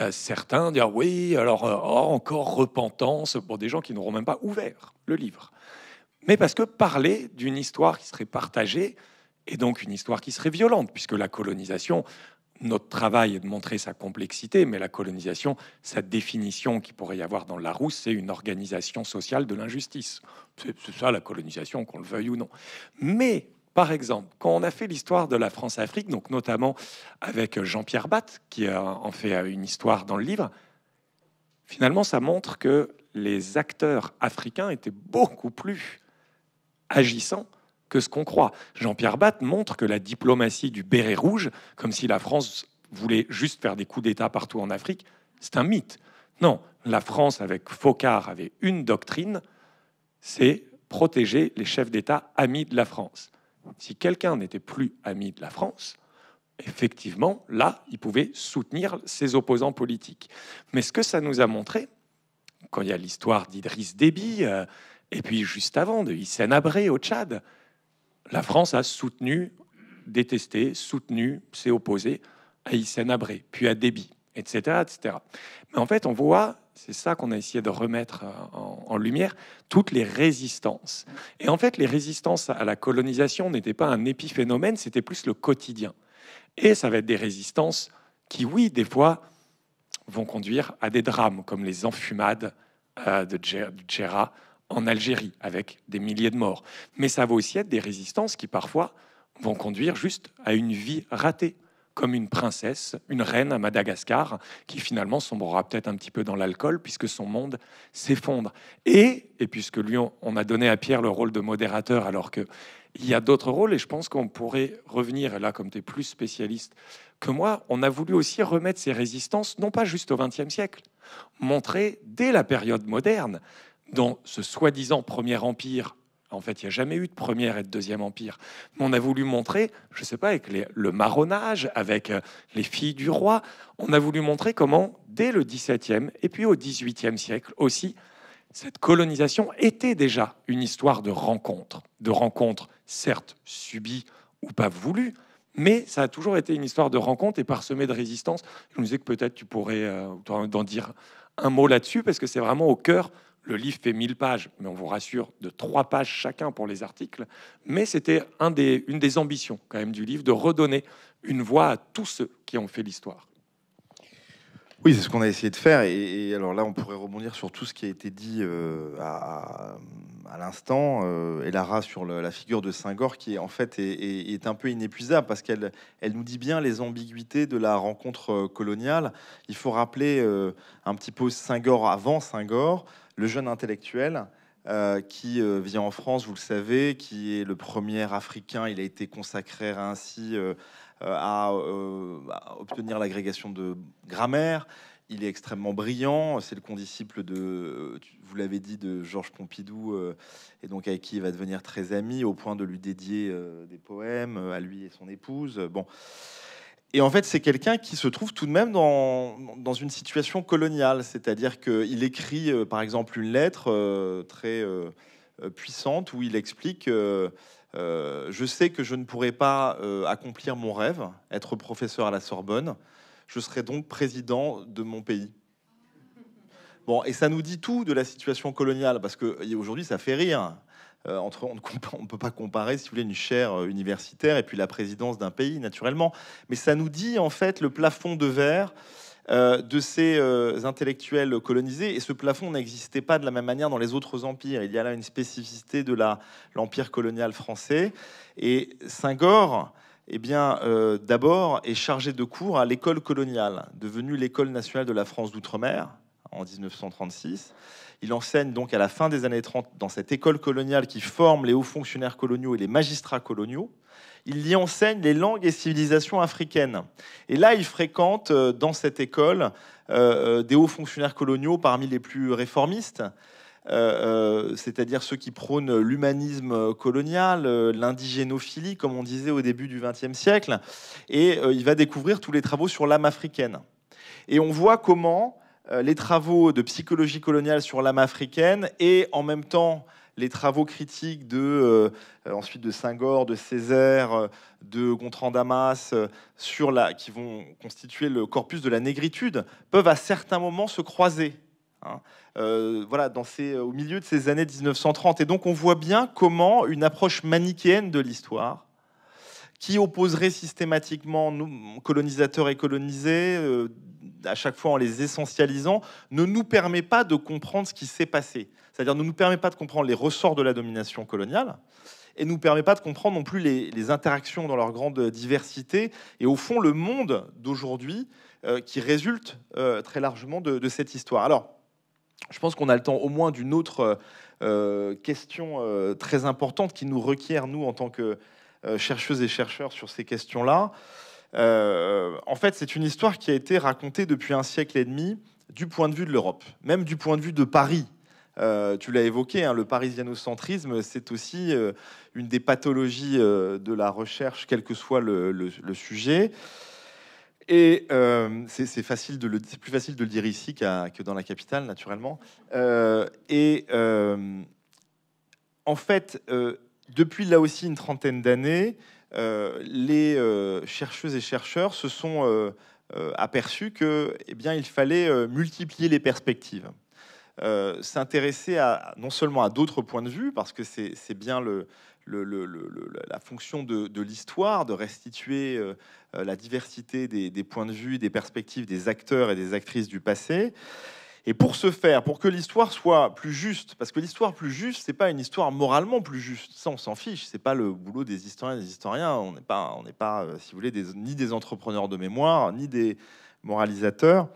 euh, certains, dire oui, alors encore repentance, pour des gens qui n'auront même pas ouvert le livre mais parce que parler d'une histoire qui serait partagée, et donc une histoire qui serait violente, puisque la colonisation, notre travail est de montrer sa complexité, mais la colonisation, sa définition qui pourrait y avoir dans la rousse, c'est une organisation sociale de l'injustice. C'est ça la colonisation, qu'on le veuille ou non. Mais, par exemple, quand on a fait l'histoire de la France-Afrique, donc notamment avec Jean-Pierre Batte, qui en fait une histoire dans le livre, finalement, ça montre que les acteurs africains étaient beaucoup plus agissant que ce qu'on croit. Jean-Pierre Batte montre que la diplomatie du béret rouge, comme si la France voulait juste faire des coups d'État partout en Afrique, c'est un mythe. Non, la France, avec Focard, avait une doctrine, c'est protéger les chefs d'État amis de la France. Si quelqu'un n'était plus ami de la France, effectivement, là, il pouvait soutenir ses opposants politiques. Mais ce que ça nous a montré, quand il y a l'histoire d'Idriss Déby, euh, et puis juste avant, de Hissène Abré au Tchad, la France a soutenu, détesté, soutenu, s'est opposée à Hissène Abré, puis à Déby, etc., etc. Mais en fait, on voit, c'est ça qu'on a essayé de remettre euh, en, lumière, toutes les résistances. Et en fait, les résistances à la colonisation n'étaient pas un épiphénomène, c'était plus le quotidien. Et ça va être des résistances qui, oui, des fois, vont conduire à des drames, comme les enfumades euh, de en Algérie, avec des milliers de morts. Mais ça va aussi être des résistances qui parfois vont conduire juste à une vie ratée, comme une princesse, une reine à Madagascar, qui finalement sombrera peut-être un petit peu dans l'alcool, puisque son monde s'effondre. Et, et puisque lui, on a donné à Pierre le rôle de modérateur, alors qu'il y a d'autres rôles, et je pense qu'on pourrait revenir, là, comme tu es plus spécialiste que moi, on a voulu aussi remettre ces résistances, non pas juste au XXe siècle, montrer dès la période moderne dans ce soi-disant premier empire. En fait, il n'y a jamais eu de première et de deuxième empire. Mais on a voulu montrer, je ne sais pas, avec le marronnage, avec euh, les filles du roi, on a voulu montrer comment, dès le XVIIe et puis au XVIIIe siècle aussi, cette colonisation était déjà une histoire de rencontre, de rencontre certes subie ou pas voulue, mais ça a toujours été une histoire de rencontre et parsemée de résistance. Je me disais que peut-être tu pourrais euh, d'en en dire un mot là-dessus, parce que c'est vraiment au cœur le livre fait 1000 pages, mais on vous rassure, de trois pages chacun pour les articles. Mais c'était une des ambitions quand même du livre, de redonner une voix à tous ceux
qui ont fait l'histoire. Oui, c'est ce qu'on a essayé de faire. Et, alors là, on pourrait rebondir sur tout ce qui a été dit euh, à, l'instant. et euh, Lara sur la figure de saint gore qui est, en fait est, un peu inépuisable parce qu'elle elle nous dit bien les ambiguïtés de la rencontre euh, coloniale. Il faut rappeler un petit peu saint gore avant saint gore le jeune intellectuel euh, qui euh, vient vit en France, vous le savez, qui est le premier Africain. Il a été consacré ainsi euh, à, obtenir l'agrégation de grammaire. Il est extrêmement brillant. C'est le condisciple de, vous l'avez dit, de Georges Pompidou, et donc avec qui il va devenir très ami, au point de lui dédier des poèmes à lui et son épouse. Bon. Et en fait, c'est quelqu'un qui se trouve tout de même dans, dans une situation coloniale, c'est-à-dire qu'il écrit, euh, par exemple, une lettre euh, très euh, puissante où il explique Je sais que je ne pourrai pas accomplir mon rêve, être professeur à la Sorbonne, je serai donc président de mon pays. Bon, et ça nous dit tout de la situation coloniale, parce qu'aujourd'hui, aujourd'hui, ça fait rire. Euh, on ne peut pas comparer, si vous voulez, une chaire euh, universitaire et puis la présidence d'un pays, naturellement. Mais ça nous dit, en fait, le plafond de verre euh, de ces intellectuels colonisés. Et ce plafond n'existait pas de la même manière dans les autres empires. Il y a là une spécificité de l'empire colonial français. Et saint eh bien, d'abord, est chargé de cours à l'école coloniale, devenue l'école nationale de la France d'outre-mer en 1936. Il enseigne donc à la fin des années 30 dans cette école coloniale qui forme les hauts fonctionnaires coloniaux et les magistrats coloniaux. Il y enseigne les langues et civilisations africaines. Et là, il fréquente euh, dans cette école euh, euh, des hauts fonctionnaires coloniaux parmi les plus réformistes. c'est-à-dire ceux qui prônent l'humanisme colonial, l'indigénophilie, comme on disait au début du XXe siècle, et il va découvrir tous les travaux sur l'âme africaine. Et on voit comment euh, les travaux de psychologie coloniale sur l'âme africaine et en même temps les travaux critiques de euh, euh, ensuite de de Césaire, de Gontran Damas qui vont constituer le corpus de la négritude peuvent à certains moments se croiser. Hein. voilà, au milieu de ces années 1930. Et donc on voit bien comment une approche manichéenne de l'histoire qui opposerait systématiquement nous, colonisateurs et colonisés, euh, à chaque fois en les essentialisant, ne nous permet pas de comprendre ce qui s'est passé. C'est-à-dire ne nous permet pas de comprendre les ressorts de la domination coloniale et ne nous permet pas de comprendre non plus les, interactions dans leur grande diversité et au fond le monde d'aujourd'hui euh, qui résulte euh, très largement de, cette histoire. Alors, je pense qu'on a le temps au moins d'une autre question très importante qui nous requiert, nous, en tant que euh, chercheuses et chercheurs sur ces questions-là. Euh, en fait, c'est une histoire qui a été racontée depuis un siècle et demi du point de vue de l'Europe, même du point de vue de Paris. Euh, tu l'as évoqué, hein, le parisianocentrisme, c'est aussi une des pathologies de la recherche, quel que soit le, sujet. Et c'est facile de le, plus facile de le dire ici qu que dans la capitale, naturellement. et en fait, depuis là aussi une trentaine d'années, euh, les euh, chercheuses et chercheurs se sont euh, aperçus que, eh bien, il fallait multiplier les perspectives. s'intéresser à, non seulement à d'autres points de vue, parce que c'est bien la fonction de, l'histoire, de restituer la diversité des, des, points de vue, des perspectives des acteurs et des actrices du passé, et pour ce faire, pour que l'histoire soit plus juste, parce que l'histoire plus juste, c'est pas une histoire moralement plus juste, ça on s'en fiche, c'est pas le boulot des historiens, des historiens, on n'est pas, on n'est pas, euh, si vous voulez, ni des entrepreneurs de mémoire, ni des moralisateurs.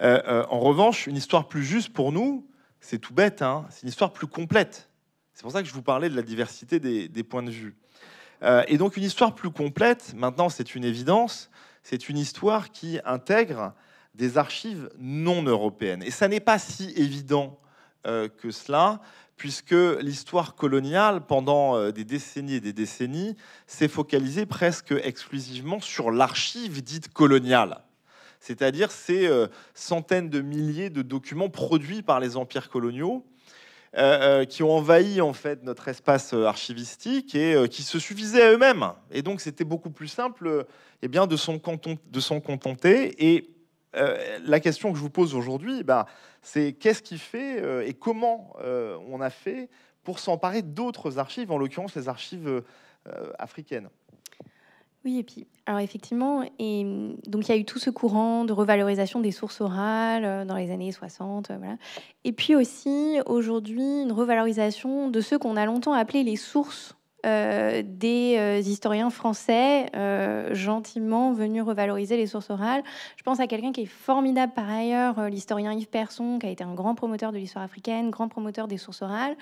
Euh, euh, en revanche, une histoire plus juste pour nous, c'est tout bête, hein, c'est une histoire plus complète. C'est pour ça que je vous parlais de la diversité des, points de vue. et donc une histoire plus complète, maintenant c'est une évidence, c'est une histoire qui intègre des archives non européennes. Et ça n'est pas si évident euh, que cela, puisque l'histoire coloniale, pendant euh, des décennies et des décennies, s'est focalisée presque exclusivement sur l'archive dite coloniale. C'est-à-dire ces euh, centaines de milliers de documents produits par les empires coloniaux, qui ont envahi en fait notre espace archivistique et qui se suffisaient à eux-mêmes. Et donc c'était beaucoup plus simple, et eh bien de s'en contenter, contenter et euh, la question que je vous pose aujourd'hui, ben, c'est qu'est-ce qui fait euh, et comment euh, on a fait pour s'emparer d'autres archives, en l'occurrence les archives africaines
oui, et puis, alors effectivement, et donc il y a eu tout ce courant de revalorisation des sources orales dans les années 60, Et puis aussi, aujourd'hui, une revalorisation de ce qu'on a longtemps appelé les sources euh, des euh, historiens français euh, gentiment venus revaloriser les sources orales. Je pense à quelqu'un qui est formidable par ailleurs, l'historien Yves Persson, qui a été un grand promoteur de l'histoire africaine, grand promoteur des sources orales.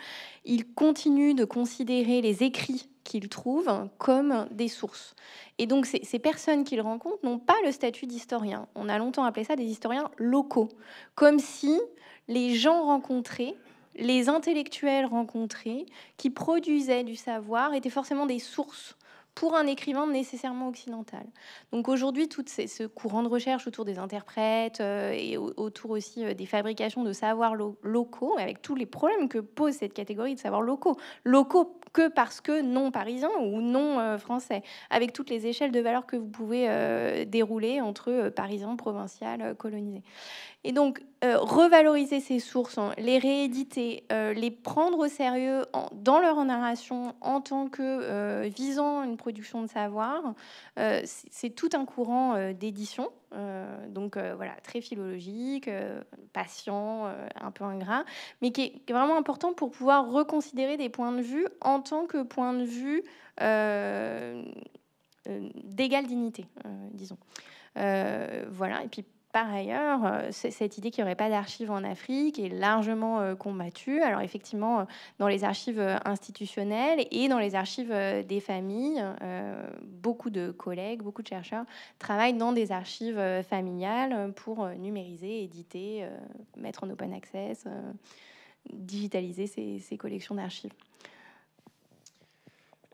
Il continue de considérer les écrits qu'il trouve comme des sources. Et donc ces, ces personnes qu'il rencontre n'ont pas le statut d'historien. On a longtemps appelé ça des historiens locaux, comme si les gens rencontrés les intellectuels rencontrés qui produisaient du savoir étaient forcément des sources pour un écrivain nécessairement occidental. Donc aujourd'hui, tout ce courant de recherche autour des interprètes euh, et autour aussi euh, des fabrications de savoirs locaux, avec tous les problèmes que pose cette catégorie de savoirs locaux, locaux que parce que non parisiens ou non euh, français, avec toutes les échelles de valeurs que vous pouvez dérouler entre parisien, provincial, colonisé. Et donc, euh, revaloriser ces sources, hein, les rééditer, euh, les prendre au sérieux dans leur narration en tant que euh, visant une production de savoir, c'est tout un courant d'édition. donc voilà, très philologique, patient, un peu ingrat, mais qui est vraiment important pour pouvoir reconsidérer des points de vue en tant que point de vue d'égale dignité, disons. voilà, et puis par ailleurs, euh, cette idée qu'il n'y aurait pas d'archives en Afrique est largement euh, combattue. Alors effectivement, euh, dans les archives institutionnelles et dans les archives des familles, beaucoup de collègues, beaucoup de chercheurs travaillent dans des archives familiales pour numériser, éditer, mettre en open access, digitaliser ces, collections d'archives.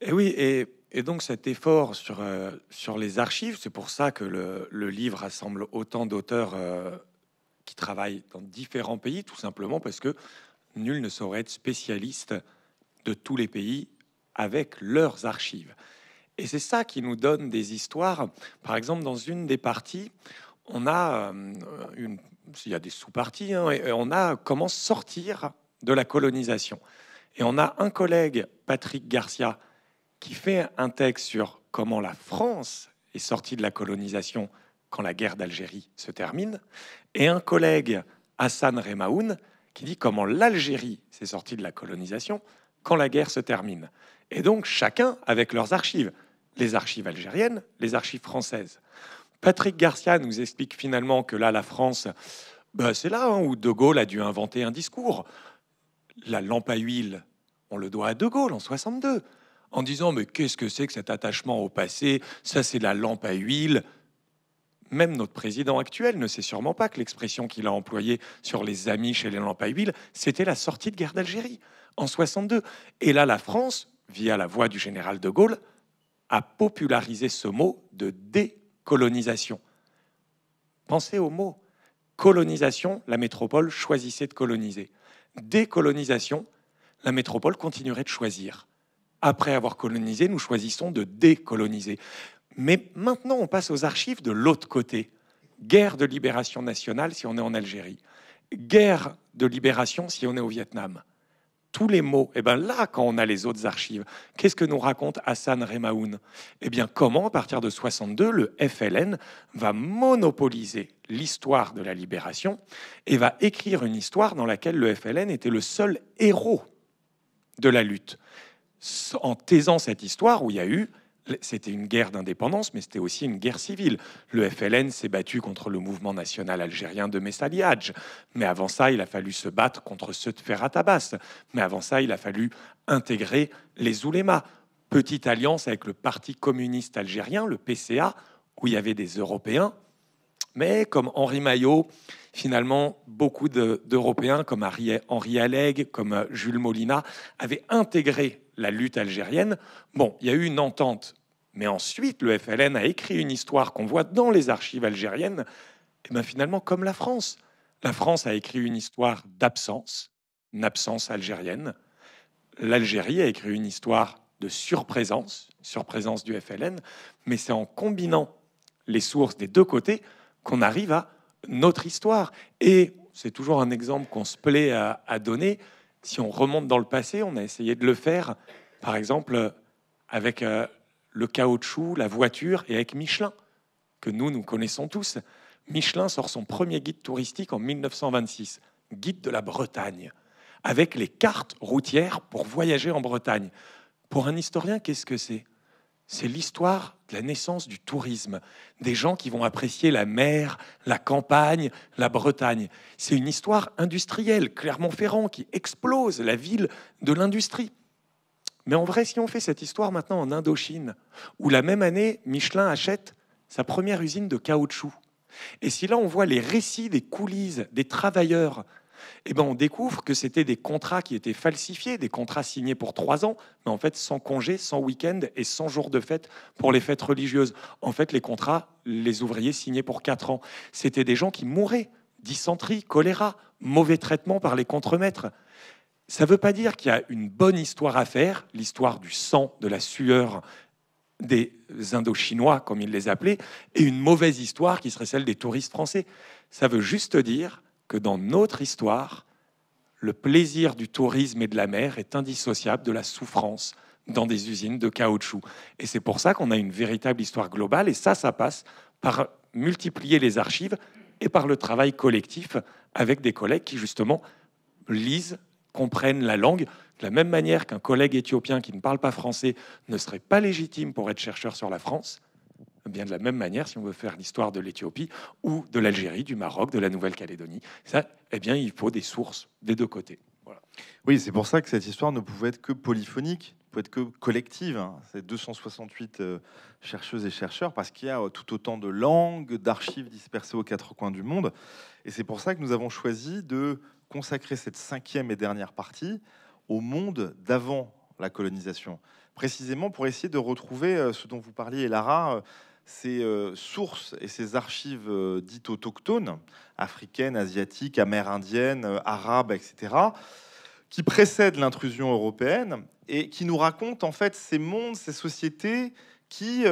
Et
eh oui, et et donc cet effort sur, euh, sur les archives, c'est pour ça que le, le livre rassemble autant d'auteurs euh, qui travaillent dans différents pays, tout simplement parce que nul ne saurait être spécialiste de tous les pays avec leurs archives. Et c'est ça qui nous donne des histoires. Par exemple, dans une des parties, on a euh, une, il y a des sous-parties, hein, et on a comment sortir de la colonisation. Et on a un collègue, Patrick Garcia, qui fait un texte sur comment la France est sortie de la colonisation quand la guerre d'Algérie se termine, et un collègue, Hassan Remaoun, qui dit comment l'Algérie s'est sortie de la colonisation quand la guerre se termine. Et donc chacun avec leurs archives, les archives algériennes, les archives françaises. Patrick Garcia nous explique finalement que là, la France, bah, c'est là hein, où De Gaulle a dû inventer un discours. La lampe à huile, on le doit à De Gaulle en 62 en disant mais qu'est-ce que c'est que cet attachement au passé Ça c'est la lampe à huile. Même notre président actuel ne sait sûrement pas que l'expression qu'il a employée sur les amis chez les lampes à huile, c'était la sortie de guerre d'Algérie en 62. Et là, la France, via la voix du général de Gaulle, a popularisé ce mot de décolonisation. Pensez au mot colonisation, la métropole choisissait de coloniser. Décolonisation, la métropole continuerait de choisir. Après avoir colonisé, nous choisissons de décoloniser. Mais maintenant, on passe aux archives de l'autre côté. Guerre de libération nationale si on est en Algérie. Guerre de libération si on est au Vietnam. Tous les mots, et eh bien là, quand on a les autres archives, qu'est-ce que nous raconte Hassan Remaoun Eh bien, comment, à partir de 62, le FLN va monopoliser l'histoire de la libération et va écrire une histoire dans laquelle le FLN était le seul héros de la lutte en taisant cette histoire où il y a eu c'était une guerre d'indépendance, mais c'était aussi une guerre civile. Le FLN s'est battu contre le mouvement national algérien de Messali Mais avant ça, il a fallu se battre contre ceux de Ferrat Abbas. Mais avant ça, il a fallu intégrer les oulémas. Petite alliance avec le Parti communiste algérien, le PCA, où il y avait des Européens. Mais comme Henri Maillot, finalement, beaucoup d'Européens, comme Henri Alleg, comme euh, Jules Molina, avaient intégré la lutte algérienne. Bon, il y a eu une entente, mais ensuite le FLN a écrit une histoire qu'on voit dans les archives algériennes, et bien finalement comme la France. La France a écrit une histoire d'absence, une absence algérienne. L'Algérie a écrit une histoire de surprésence, surprésence du FLN, mais c'est en combinant les sources des deux côtés qu'on arrive à notre histoire. Et c'est toujours un exemple qu'on se plaît à donner. Si on remonte dans le passé, on a essayé de le faire, par exemple, avec euh, le caoutchouc, la voiture et avec Michelin, que nous, nous connaissons tous. Michelin sort son premier guide touristique en 1926, Guide de la Bretagne, avec les cartes routières pour voyager en Bretagne. Pour un historien, qu'est-ce que c'est c'est l'histoire de la naissance du tourisme, des gens qui vont apprécier la mer, la campagne, la Bretagne. C'est une histoire industrielle, Clermont-Ferrand qui explose, la ville de l'industrie. Mais en vrai, si on fait cette histoire maintenant en Indochine, où la même année, Michelin achète sa première usine de caoutchouc, et si là on voit les récits des coulisses des travailleurs eh ben, on découvre que c'était des contrats qui étaient falsifiés, des contrats signés pour trois ans, mais en fait sans congé, sans week-end et sans jour de fête pour les fêtes religieuses. En fait, les contrats, les ouvriers signaient pour quatre ans. C'était des gens qui mouraient, dysenterie, choléra, mauvais traitement par les contremaîtres. Ça ne veut pas dire qu'il y a une bonne histoire à faire, l'histoire du sang, de la sueur, des Indochinois, comme ils les appelaient, et une mauvaise histoire qui serait celle des touristes français. Ça veut juste dire que dans notre histoire, le plaisir du tourisme et de la mer est indissociable de la souffrance dans des usines de caoutchouc. Et c'est pour ça qu'on a une véritable histoire globale, et ça, ça passe par multiplier les archives et par le travail collectif avec des collègues qui, justement, lisent, comprennent la langue. De la même manière qu'un collègue éthiopien qui ne parle pas français ne serait pas légitime pour être chercheur sur la France, bien de la même manière, si on veut faire l'histoire de l'Éthiopie ou
de l'Algérie, du Maroc, de la Nouvelle-Calédonie, ça, eh bien, il faut des sources des deux côtés. Oui, c'est pour ça que cette histoire ne pouvait être que polyphonique, ne pouvait être que collective. Hein. ces 268 euh, chercheuses et chercheurs, parce qu'il y a euh, tout autant de langues, d'archives dispersées aux quatre coins du monde. Et c'est pour ça que nous avons choisi de consacrer cette cinquième et dernière partie au monde d'avant la colonisation, précisément pour essayer de retrouver euh, ce dont vous parliez, Lara ces euh, sources et ces archives euh, dites autochtones, africaines, asiatiques, amérindiennes, euh, arabes, etc., qui précèdent l'intrusion européenne et qui nous racontent en fait ces mondes, ces sociétés qui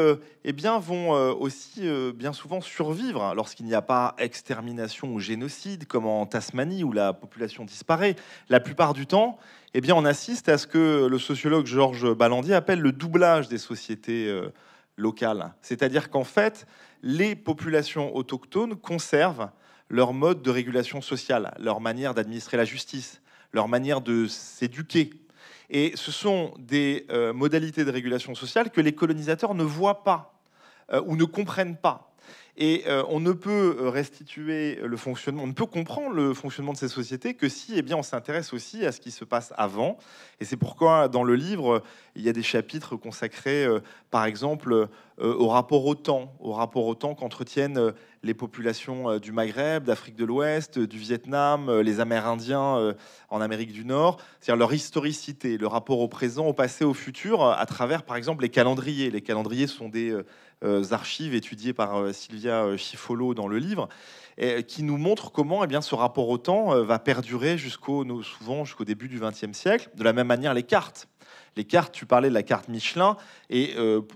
eh bien, vont aussi bien souvent survivre lorsqu'il n'y a pas extermination ou génocide, comme en Tasmanie où la population disparaît. La plupart du temps, eh bien, on assiste à ce que le sociologue Georges Ballandier appelle le doublage des sociétés européennes c'est-à-dire qu'en fait, les populations autochtones conservent leur mode de régulation sociale, leur manière d'administrer la justice, leur manière de s'éduquer. Et ce sont des euh, modalités de régulation sociale que les colonisateurs ne voient pas euh, ou ne comprennent pas. Et euh, on ne peut euh, restituer le fonctionnement, on ne peut comprendre le fonctionnement de ces sociétés que si et eh bien, on s'intéresse aussi à ce qui se passe avant. Et c'est pourquoi dans le livre, il y a des chapitres consacrés, euh, par exemple, au rapport au temps, au rapport au temps qu'entretiennent les populations du Maghreb, d'Afrique de l'Ouest, du Vietnam, les Amérindiens en Amérique du Nord, c'est-à-dire leur historicité, le rapport au présent, au passé, au futur, à travers, par exemple, les calendriers. Les calendriers sont des euh, archives étudiées par euh, Sylvia euh, Schifolo dans le livre, qui nous montre comment eh bien, ce rapport au temps va perdurer jusqu'au, souvent jusqu'au début du XXe siècle. De la même manière, les cartes les cartes, tu parlais de la carte Michelin, et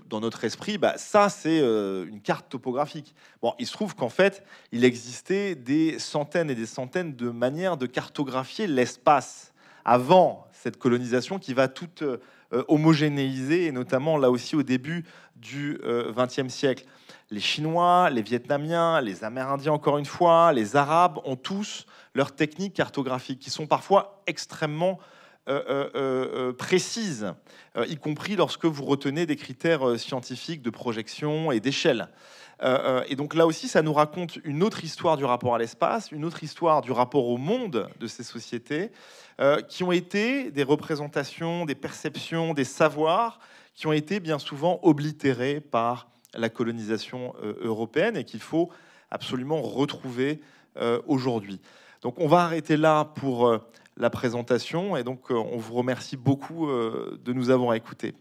dans notre esprit, bah, ça c'est une carte topographique. Bon, il se trouve qu'en fait, il existait des centaines et des centaines de manières de cartographier l'espace avant cette colonisation qui va toute euh, homogénéisés et notamment là aussi au début du XXe euh, siècle. Les Chinois, les Vietnamiens, les Amérindiens encore une fois, les Arabes ont tous leurs techniques cartographiques qui sont parfois extrêmement euh, précises, y compris lorsque vous retenez des critères scientifiques de projection et d'échelle. Euh, euh, et donc là aussi, ça nous raconte une autre histoire du rapport à l'espace, une autre histoire du rapport au monde de ces sociétés, euh, qui ont été des représentations, des perceptions, des savoirs, qui ont été bien souvent oblitérés par la colonisation européenne et qu'il faut absolument retrouver aujourd'hui. Donc on va arrêter là pour la présentation et donc on vous remercie beaucoup de nous avoir écoutés.